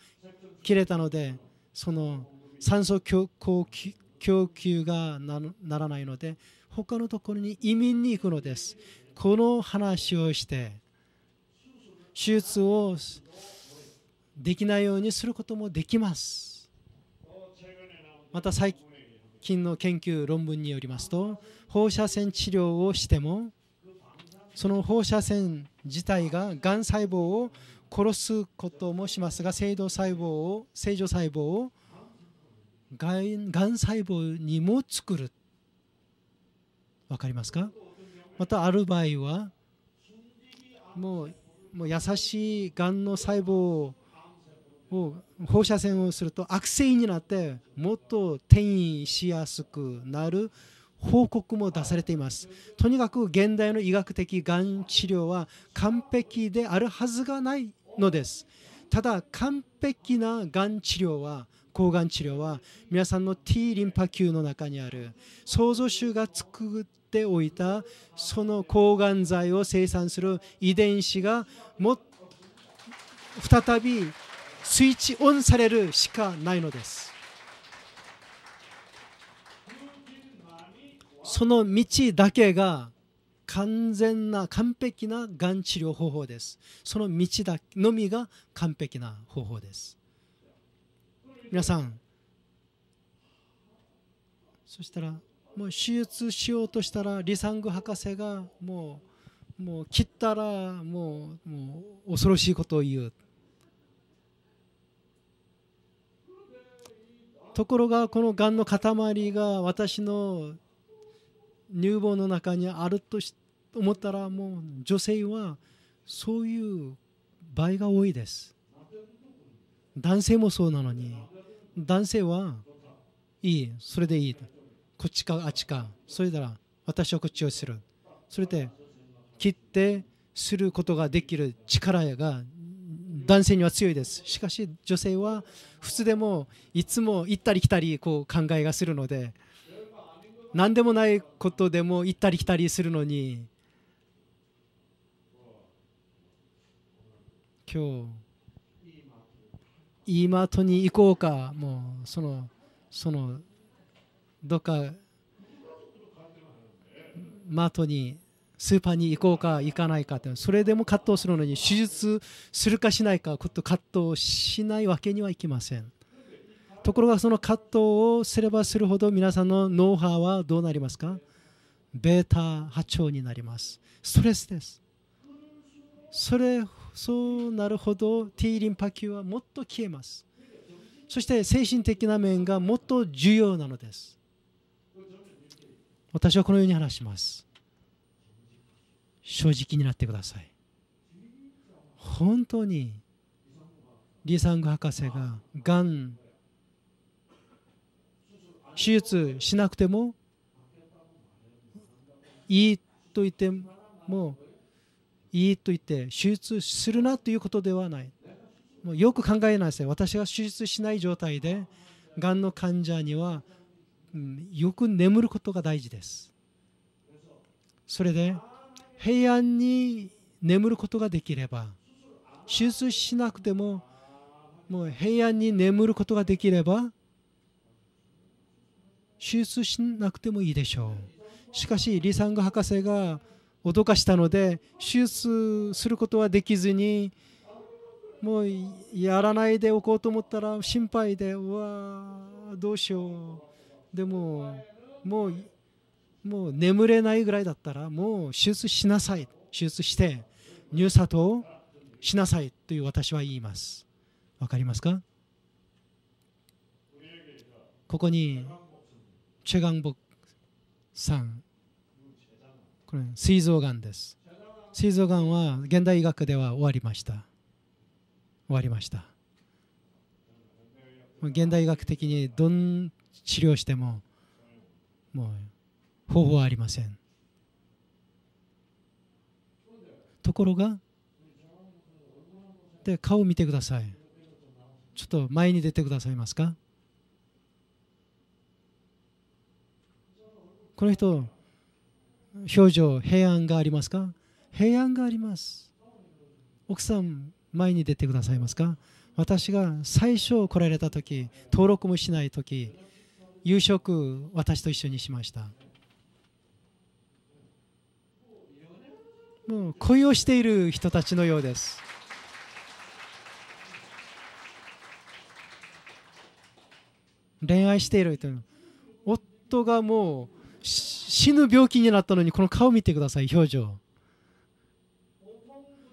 切れたのでその酸素供給がならないので他のところに移民に行くのですこの話をして手術をできないようにすることもできますまた最近の研究論文によりますと放射線治療をしてもその放射線自体ががん細胞を殺すこともしますが正常細胞を正常細胞をがん細胞にも作る分かりますかまたある場合はもうもう優しいがんの細胞を放射線をすると悪性になってもっと転移しやすくなる報告も出されていますとにかく現代の医学的がん治療は完璧であるはずがないのですただ完璧ながん治療は抗がん治療は皆さんの T リンパ球の中にある創造臭が作っておいたその抗がん剤を生産する遺伝子がも再びスイッチオンされるしかないのですその道だけが完全な完璧ながん治療方法ですその道だのみが完璧な方法です皆さんそしたらもう手術しようとしたらリサング博士がもうもう切ったらもうもう恐ろしいことを言うところがこのがんの塊が私の乳房の中にあると思ったらもう女性はそういう場合が多いです男性もそうなのに男性はいいそれでいいこっちかあっちかそれなら私はこっちをするそれで切ってすることができる力が男性には強いですしかし女性は普通でもいつも行ったり来たりこう考えがするので何でもないことでも行ったり来たりするのに今日今とに行こうかもうそのそのどっかマートにスーパーに行こうか行かないかってそれでも葛藤するのに手術するかしないかこと葛藤しないわけにはいきませんところがその葛藤をすればするほど皆さんのノウハウはどうなりますかベータ波長になりますストレスですそれそうなるほど T リンパ球はもっと消えますそして精神的な面がもっと重要なのです私はこのように話します正直になってください本当にリサング博士ががん手術しなくてもいいと言ってもいいと言って手術するなということではないもうよく考えなさい私が手術しない状態でがんの患者には、うん、よく眠ることが大事ですそれで平安に眠ることができれば手術しなくてももう平安に眠ることができれば手術しなくてもいいでしょうしかしリサング博士が脅かしたので手術することはできずにもうやらないでおこうと思ったら心配でうわどうしようでももうもう眠れないぐらいだったらもう手術しなさい手術して入札をしなさいという私は言いますわかりますかここにチェガンボさんこれ膵臓がんです膵臓がんは現代医学では終わりました終わりました現代医学的にどん治療してももう方法はありませんところがで顔を見てくださいちょっと前に出てくださいますかこの人表情平安がありますか平安があります奥さん前に出てくださいますか私が最初来られた時登録もしない時夕食私と一緒にしましたもう恋をしている人たちのようです恋愛しているという夫がもう死ぬ病気になったのにこの顔見てください表情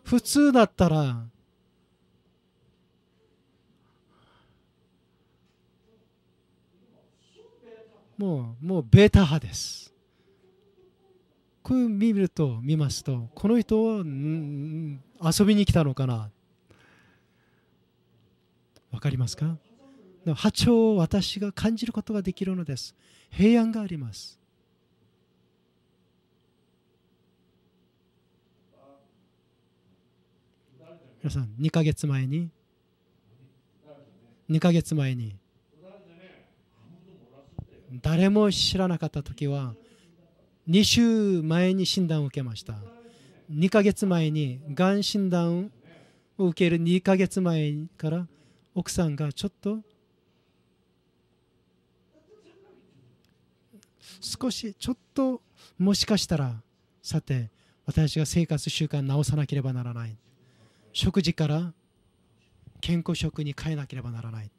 普通だったらもうもうベータ派です見ると見ますとこの人は遊びに来たのかなわかりますか波長を私が感じることができるのです平安があります皆さん2か月前に2か月前に誰も知らなかった時は2週前に診断を受けました2ヶ月前にがん診断を受ける2ヶ月前から奥さんがちょっと少しちょっともしかしたらさて私が生活習慣直さなければならない食事から健康食に変えなければならない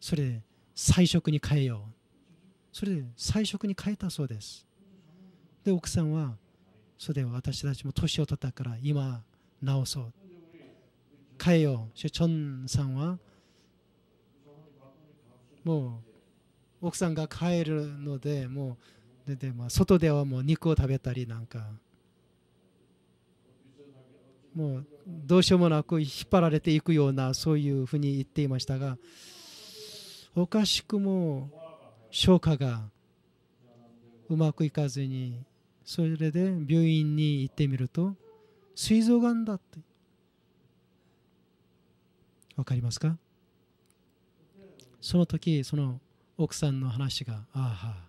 それで菜食に変えようそれで菜食に変えたそうですで奥さんはそれで私たちも年を取ったから今直そう変えようチョンさんはもう奥さんが帰るのでもうでで、まあ、外ではもう肉を食べたりなんかもうどうしようもなく引っ張られていくようなそういうふうに言っていましたがおかしくも消化がうまくいかずにそれで病院に行ってみると膵臓がんだってわかりますかその時その奥さんの話がああ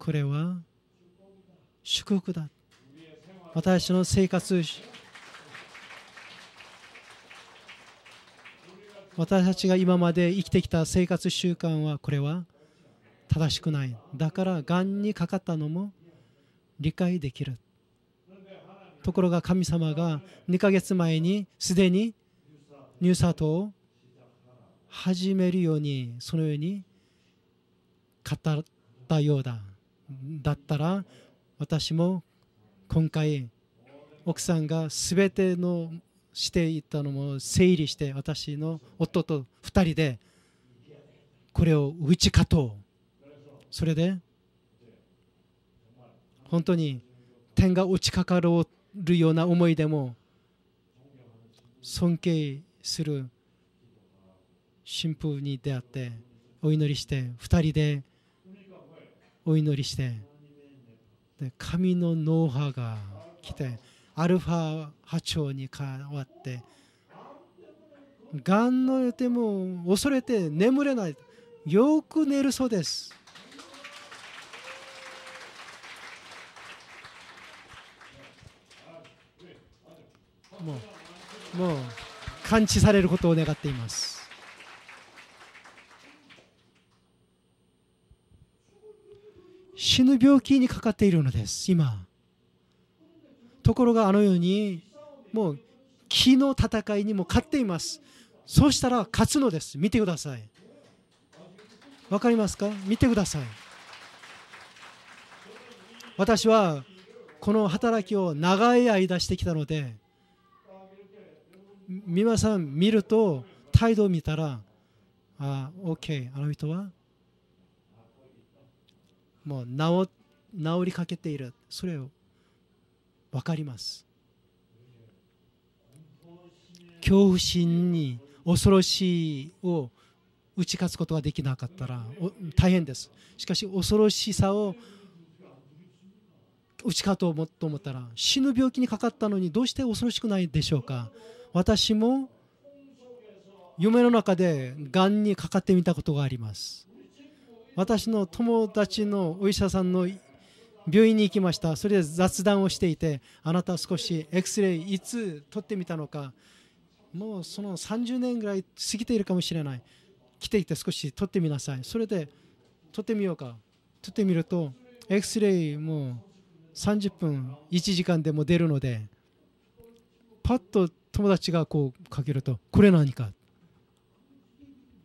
これは祝福だ私の生活私たちが今まで生きてきた生活習慣はこれは正しくないだからがんにかかったのも理解できるところが神様が2ヶ月前にすでにニューサートを始めるようにそのように語ったようだだったら私も今回奥さんが全てのしていたのも整理して私の夫と2人でこれを打ち勝とうそれで本当に点が落ちかかるような思いでも尊敬する神父に出会ってお祈りして2人でお祈りしてで神の脳波が来てアルファ波長に変わってがんの予定も恐れて眠れないよく寝るそうですもうもう感知されることを願っています死ぬ病気にかかっているのです今ところがあのようにもう木の戦いにも勝っていますそうしたら勝つのです見てくださいわかりますか見てください私はこの働きを長い間してきたので皆さん見ると態度を見たらああ OK あの人はもう治治りかけているそれを分かります恐怖心に恐ろしいを打ち勝つことができなかったら大変ですしかし恐ろしさを打ち勝とうと思ったら死ぬ病気にかかったのにどうして恐ろしくないでしょうか私も夢の中でがんにかかってみたことがあります私の友達のお医者さんの病院に行きましたそれで雑談をしていてあなたは少しエクスレイいつ撮ってみたのかもうその30年ぐらい過ぎているかもしれない来ていて少し撮ってみなさいそれで撮ってみようか撮ってみるとエクスレイも30分1時間でも出るのでパッと友達がこうかけるとこれ何か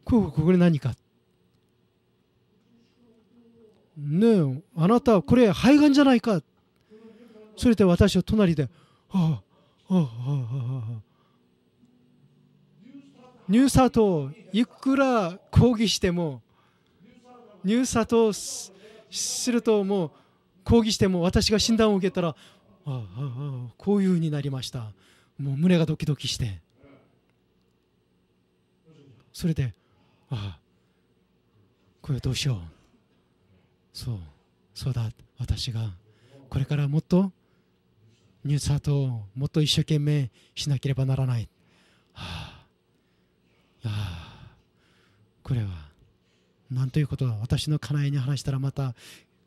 これ何かねえあなたこれ肺がんじゃないかそれで私は隣で「はあはあはあはあ」ー砂糖いくら抗議してもー砂糖するともう抗議しても私が診断を受けたらあああこういうふうになりましたもう胸がドキドキしてそれでああこれどうしようそうそうだ私がこれからもっとニュースアートをもっと一生懸命しなければならない、はあ、あこれはなんということは私の家内に話したらまた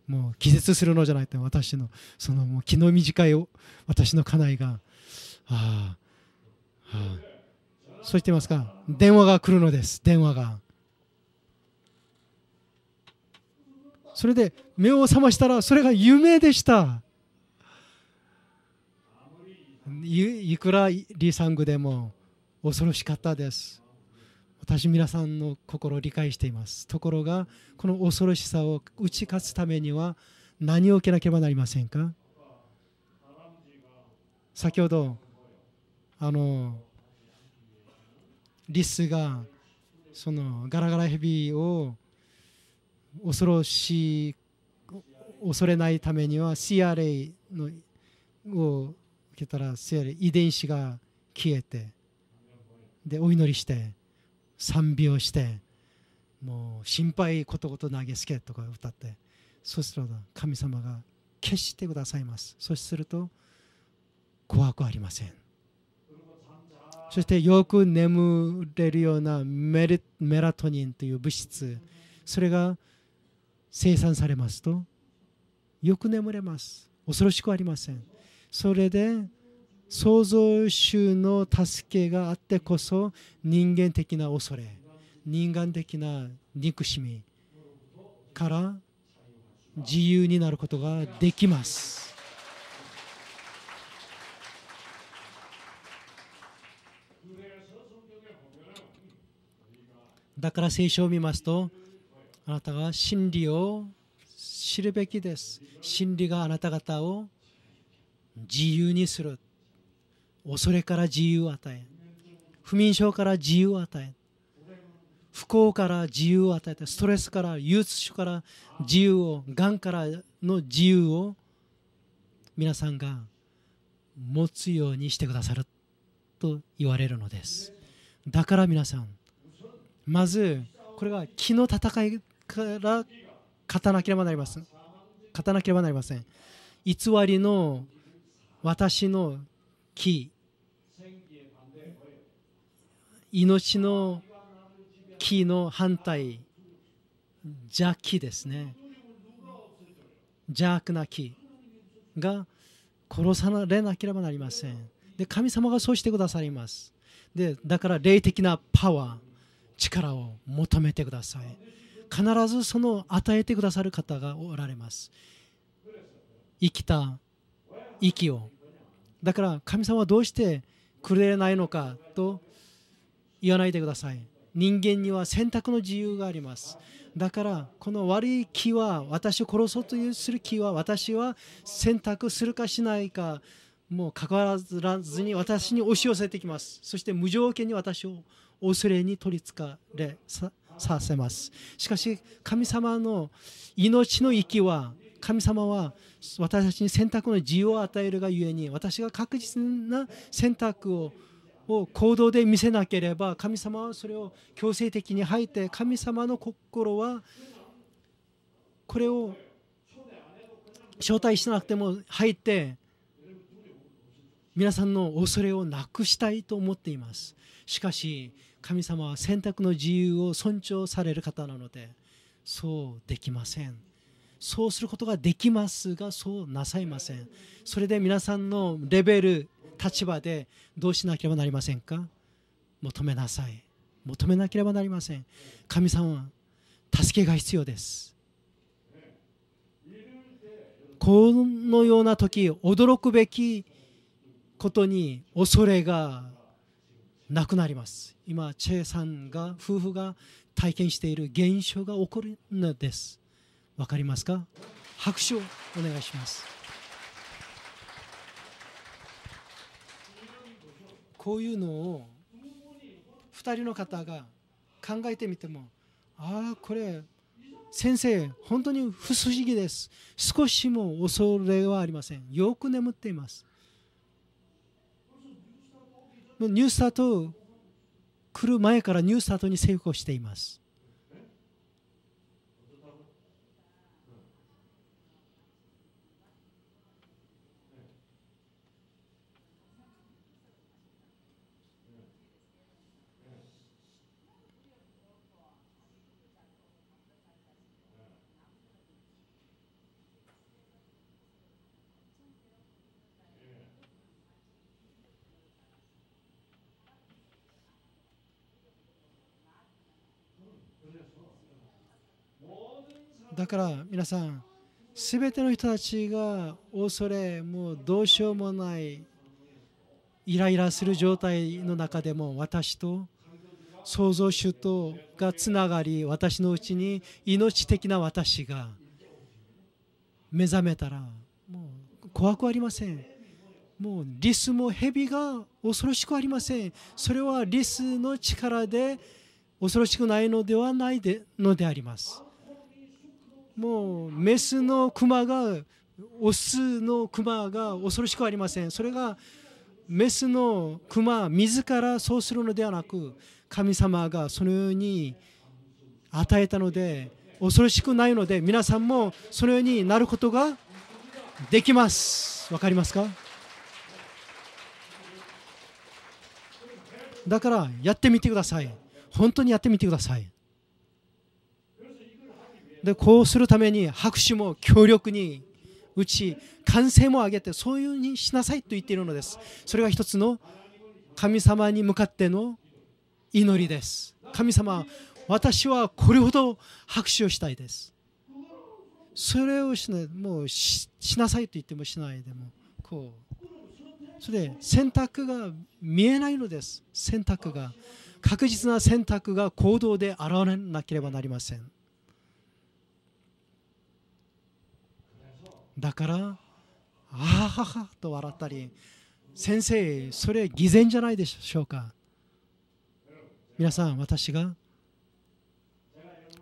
もう気絶するのじゃないって私のそのもう気の短い私の家内が、はあはあ、そう言ってますか電話が来るのです電話がそれで目を覚ましたらそれが夢でしたいくらリサングでも恐ろしかったです私皆さんの心を理解していますところがこの恐ろしさを打ち勝つためには何を受けなければなりませんか先ほどあのリスがそのガラガラヘビを恐ろしい恐れないためには CRA のを受けたら CRA 遺伝子が消えてでお祈りして賛美をしてもう心配ことごと投げつけとか歌ってそしたら神様が消してくださいますそしてすると怖くありませんそしてよく眠れるようなメラトニンという物質それが生産されますとよく眠れます恐ろしくありませんそれで創造主の助けがあってこそ人間的な恐れ人間的な憎しみから自由になることができますだから聖書を見ますとあなたが真理を知るべきです真理があなた方を自由にする恐れから自由を与え不眠症から自由を与え不幸から自由を与えてストレスから憂鬱症から自由をがんからの自由を皆さんが持つようにしてくださると言われるのですだから皆さんまずこれが気の戦いから勝たなければなりません勝たなければなりません偽りの私の木命の木の反対邪気ですね邪悪な木が殺されなければなりませんで神様がそうしてくださいますでだから霊的なパワー力を求めてください必ずその与えてくださる方がおられます生きた息をだから神様はどうしてくれないのかと言わないでください人間には選択の自由がありますだからこの悪い気は私を殺そうとする気は私は選択するかしないかもう関わらずに私に押し寄せてきますそして無条件に私を恐れに取りつかれさせますしかし神様の命の息は神様は私たちに選択の自由を与えるがゆえに私が確実な選択をを行動で見せなければ神様はそれを強制的に吐いて神様の心はこれを招待しなくても吐いて皆さんの恐れをなくしたいと思っていますしかし神様は選択の自由を尊重される方なのでそうできませんそうすることができますがそうなさいませんそれで皆さんのレベル立場でどうしなければなりませんか求めなさい求めなければなりません神様は助けが必要ですこのような時驚くべきことに恐れがなくなります今チェさんが夫婦が体験している現象が起こるのですわかりますか拍手をお願いしますこういうのを2人の方が考えてみてもああこれ先生本当に不思議です少しも恐れはありませんよく眠っていますニュースタート来る前からニュースタートに成功していますだから皆さん全ての人たちが恐れもうどうしようもないイライラする状態の中でも私と創造主とがつながり私のうちに命的な私が目覚めたらもう怖くありませんもうリスも蛇が恐ろしくありませんそれはリスの力で恐ろしくないのではないでのでありますもうメスのクマがオスのクマが恐ろしくありませんそれがメスのクマ自らそうするのではなく神様がそのように与えたので恐ろしくないので皆さんもそのようになることができますわかりますかだからやってみてください本当にやってみてくださいでこうするために拍手も強力に打ち歓声も上げてそういうふうにしなさいと言っているのですそれが一つの神様に向かっての祈りです神様私はこれほど拍手をしたいですそれをしないもうしなさいと言ってもしないでもこうそれで選択が見えないのです選択が確実な選択が行動で現れなければなりませんだから「あはは」と笑ったり「先生それ偽善じゃないでしょうか」皆さん私が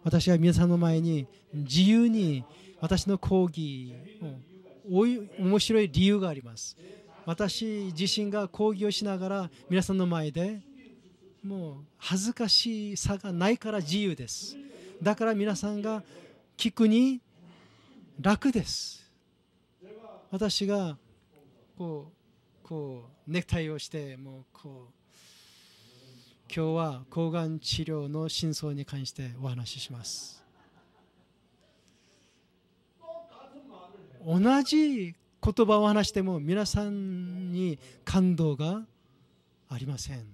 私は皆さんの前に自由に私の講義を面白い理由があります私自身が講義をしながら皆さんの前でもう恥ずかしさがないから自由ですだから皆さんが聞くに楽です私がこうこうネクタイをしてもうこう今日は抗がん治療の真相に関してお話しします同じ言葉を話しても皆さんに感動がありません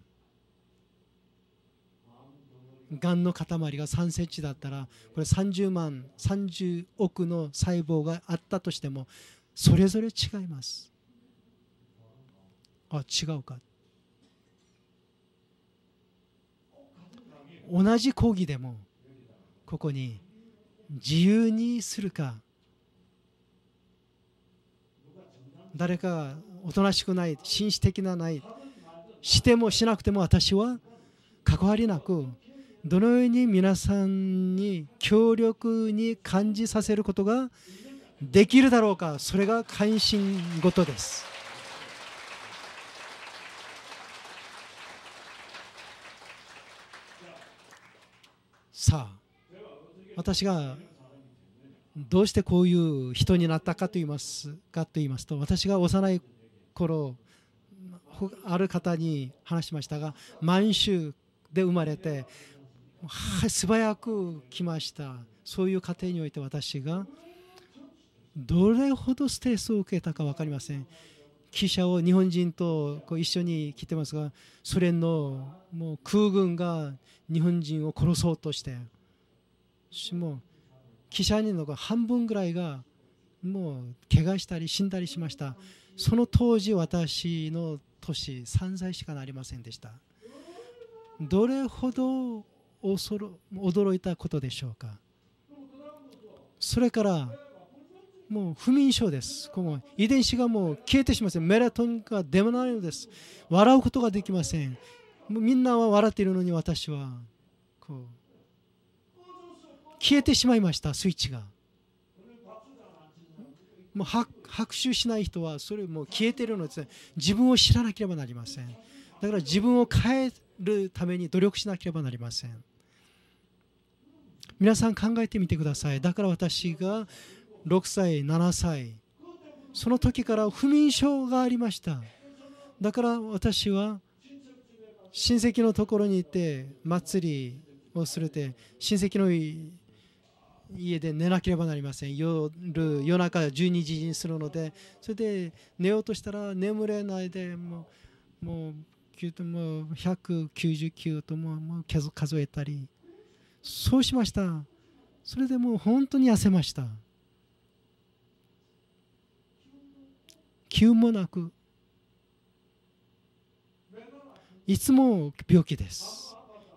がんの塊が3センチだったらこれ30万30億の細胞があったとしてもそれぞれ違いますあ違うか同じ講義でもここに自由にするか誰かがおとなしくない紳士的なないしてもしなくても私は関わりなくどのように皆さんに強力に感じさせることができるだろうかそれが関心事ですさあ私がどうしてこういう人になったかと言いますかと言いますと私が幼い頃ある方に話しましたが満州で生まれて素早く来ましたそういう過程において私がどれほどステースを受けたか分かりません記者を日本人とこう一緒に来てますがソ連のもう空軍が日本人を殺そうとしても記者人の半分ぐらいがもう怪我したり死んだりしましたその当時私の年3歳しかなりませんでしたどれほど恐ろ驚いたことでしょうかそれからもう不眠症ですこの遺伝子がもう消えてしまいませんメラトニンが出ないのです笑うことができませんみんなは笑っているのに私はこう消えてしまいましたスイッチがもう拍手しない人はそれもう消えているのです自分を知らなければなりませんだから自分を変えるために努力しなければなりません皆さん考えてみてくださいだから私が6歳7歳その時から不眠症がありましただから私は親戚のところに行って祭りをするて親戚の家で寝なければなりません夜夜中12時にするのでそれで寝ようとしたら眠れないでもうもうもう199とももう数えたりそうしましたそれでもう本当に痩せました急もなくいつも病気です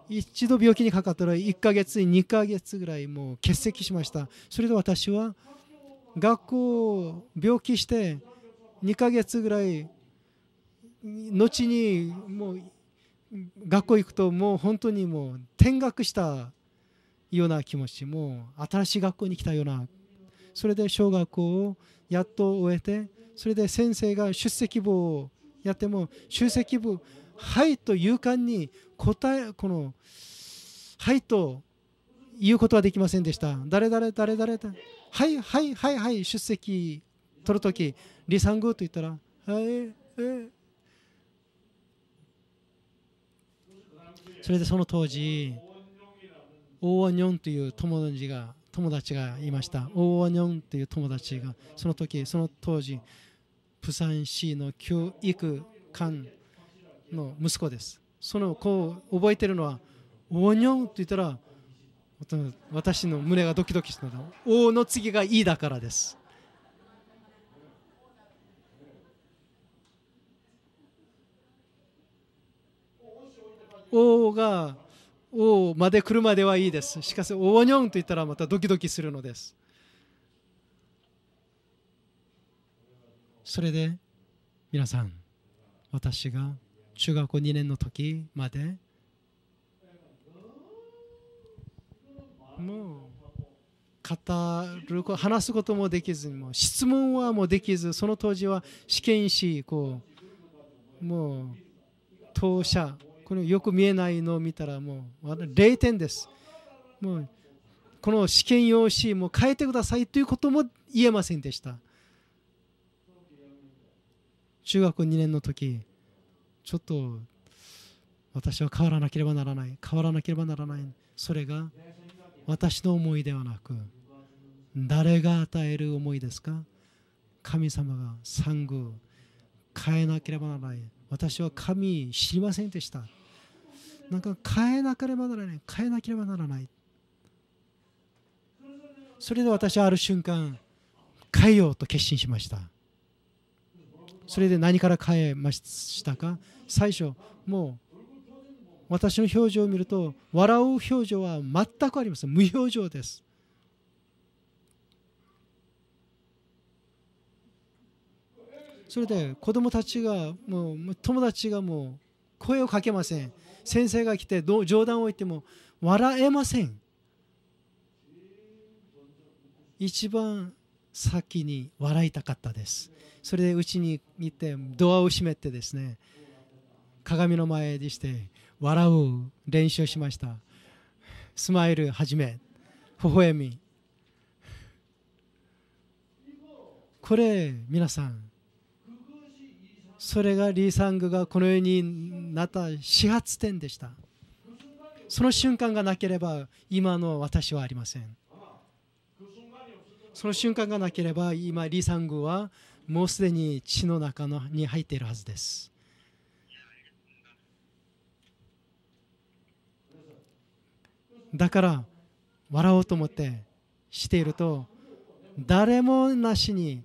一度病気にかかったら1ヶ月2ヶ月ぐらいもう欠席しましたそれで私は学校を病気して2ヶ月ぐらい後にもう学校行くともう本当にもう転学したような気持ちも新しい学校に来たようなそれで小学校をやっと終えてそれで先生が出席簿をやっても出席簿「はい」と勇敢に答えこの「はい」と言うことはできませんでした誰誰誰誰。だはいはいはいはい出席取るとき李三宮と言ったら「はいえそれでその当時オーアニョンという友達が友達がいましたオーアニョンという友達がその時その当時プサン市の教育官の息子ですその子を覚えてるのはオーニョンと言ったら私の胸がドキドキしたのオ王の次がいだからです王がおまで来るまではいいです。しかし、おおにょんと言ったらまたドキドキするのです。それで、皆さん、私が中学校2年の時まで、もう、語る、話すこともできずに、もう質問はもうできず、その当時は試験士、こう、もう、当社、このよく見えないのを見たらもう0点です。もうこの試験用紙も変えてくださいということも言えませんでした。中学2年の時ちょっと私は変わらなければならない変わらなければならないそれが私の思いではなく誰が与える思いですか神様が産後変えなければならない私は神知りませんでしたなんか変えなければならない変えなければならないそれで私はある瞬間変えようと決心しましたそれで何から変えましたか最初もう私の表情を見ると笑う表情は全くありません無表情ですそれで子供たちがもう友達がもう声をかけません先生が来て冗談を言っても笑えません一番先に笑いたかったですそれでうちに行ってドアを閉めてですね鏡の前でして笑う練習しましたスマイルはじめ微笑みこれ皆さんそれがリー・サングがこの世になった始発点でしたその瞬間がなければ今の私はありませんその瞬間がなければ今リー・サングはもうすでに血の中のに入っているはずですだから笑おうと思ってしていると誰もなしに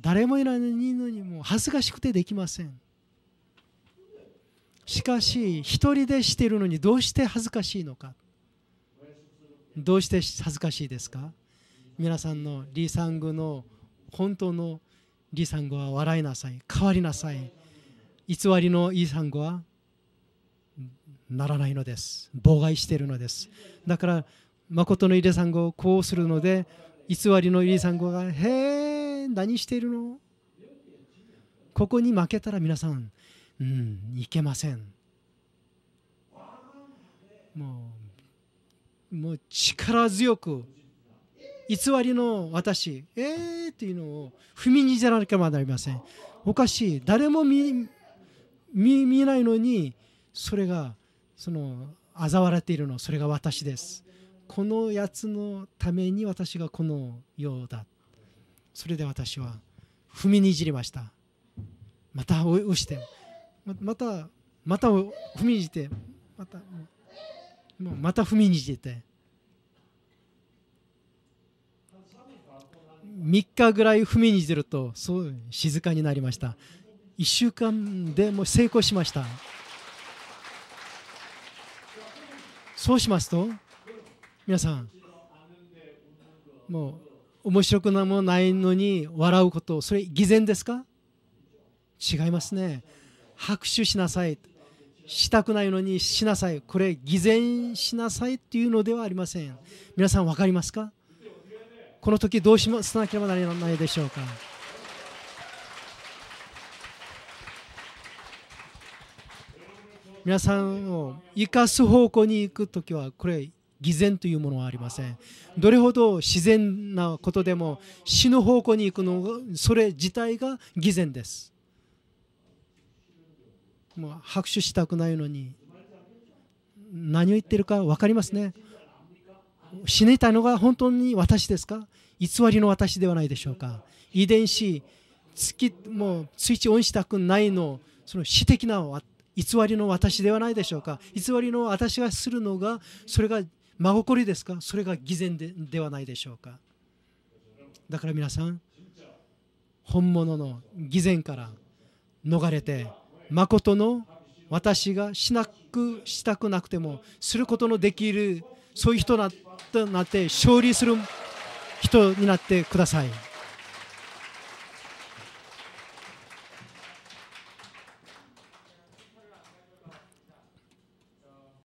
誰もいないのにも恥ずかしくてできませんしかし一人でしているのにどうして恥ずかしいのかどうして恥ずかしいですか皆さんのリサングの本当のリサングは笑いなさい変わりなさい偽りのリーサングはならないのです妨害しているのですだから誠のリーサングをこうするので偽りのリーサングが「へえ何しているのここに負けたら皆さん、うん、いけません。もうもう力強く偽りの私、えーっていうのを踏みにじらなければなりません。おかしい。誰も見見ないのに、それが、その、嘲笑っているの、それが私です。このやつのために私がこのようだ。それで私は踏みにじりましたまた押してまたまた踏みにじってまたもうまた踏みにじって3日ぐらい踏みにじるとそう静かになりました1週間でも成功しましたそうしますと皆さんもう面白くなもないのに笑うことそれ偽善ですか違いますね拍手しなさいしたくないのにしなさいこれ偽善しなさいっていうのではありません皆さん分かりますかこの時どうしなければならないでしょうか皆さんを生かす方向に行く時はこれ偽善というものはありませんどれほど自然なことでも死の方向に行くのがそれ自体が偽善ですもう拍手したくないのに何を言ってるか分かりますね死ねたのが本当に私ですか偽りの私ではないでしょうか遺伝子月もうスイッチオンしたくないのその私的な偽りの私ではないでしょうか偽りの私がするのがそれが真心ですかそれが偽善でではないでしょうかだから皆さん本物の偽善から逃れて真の私がしなくしたくなくてもすることのできるそういう人となって勝利する人になってください。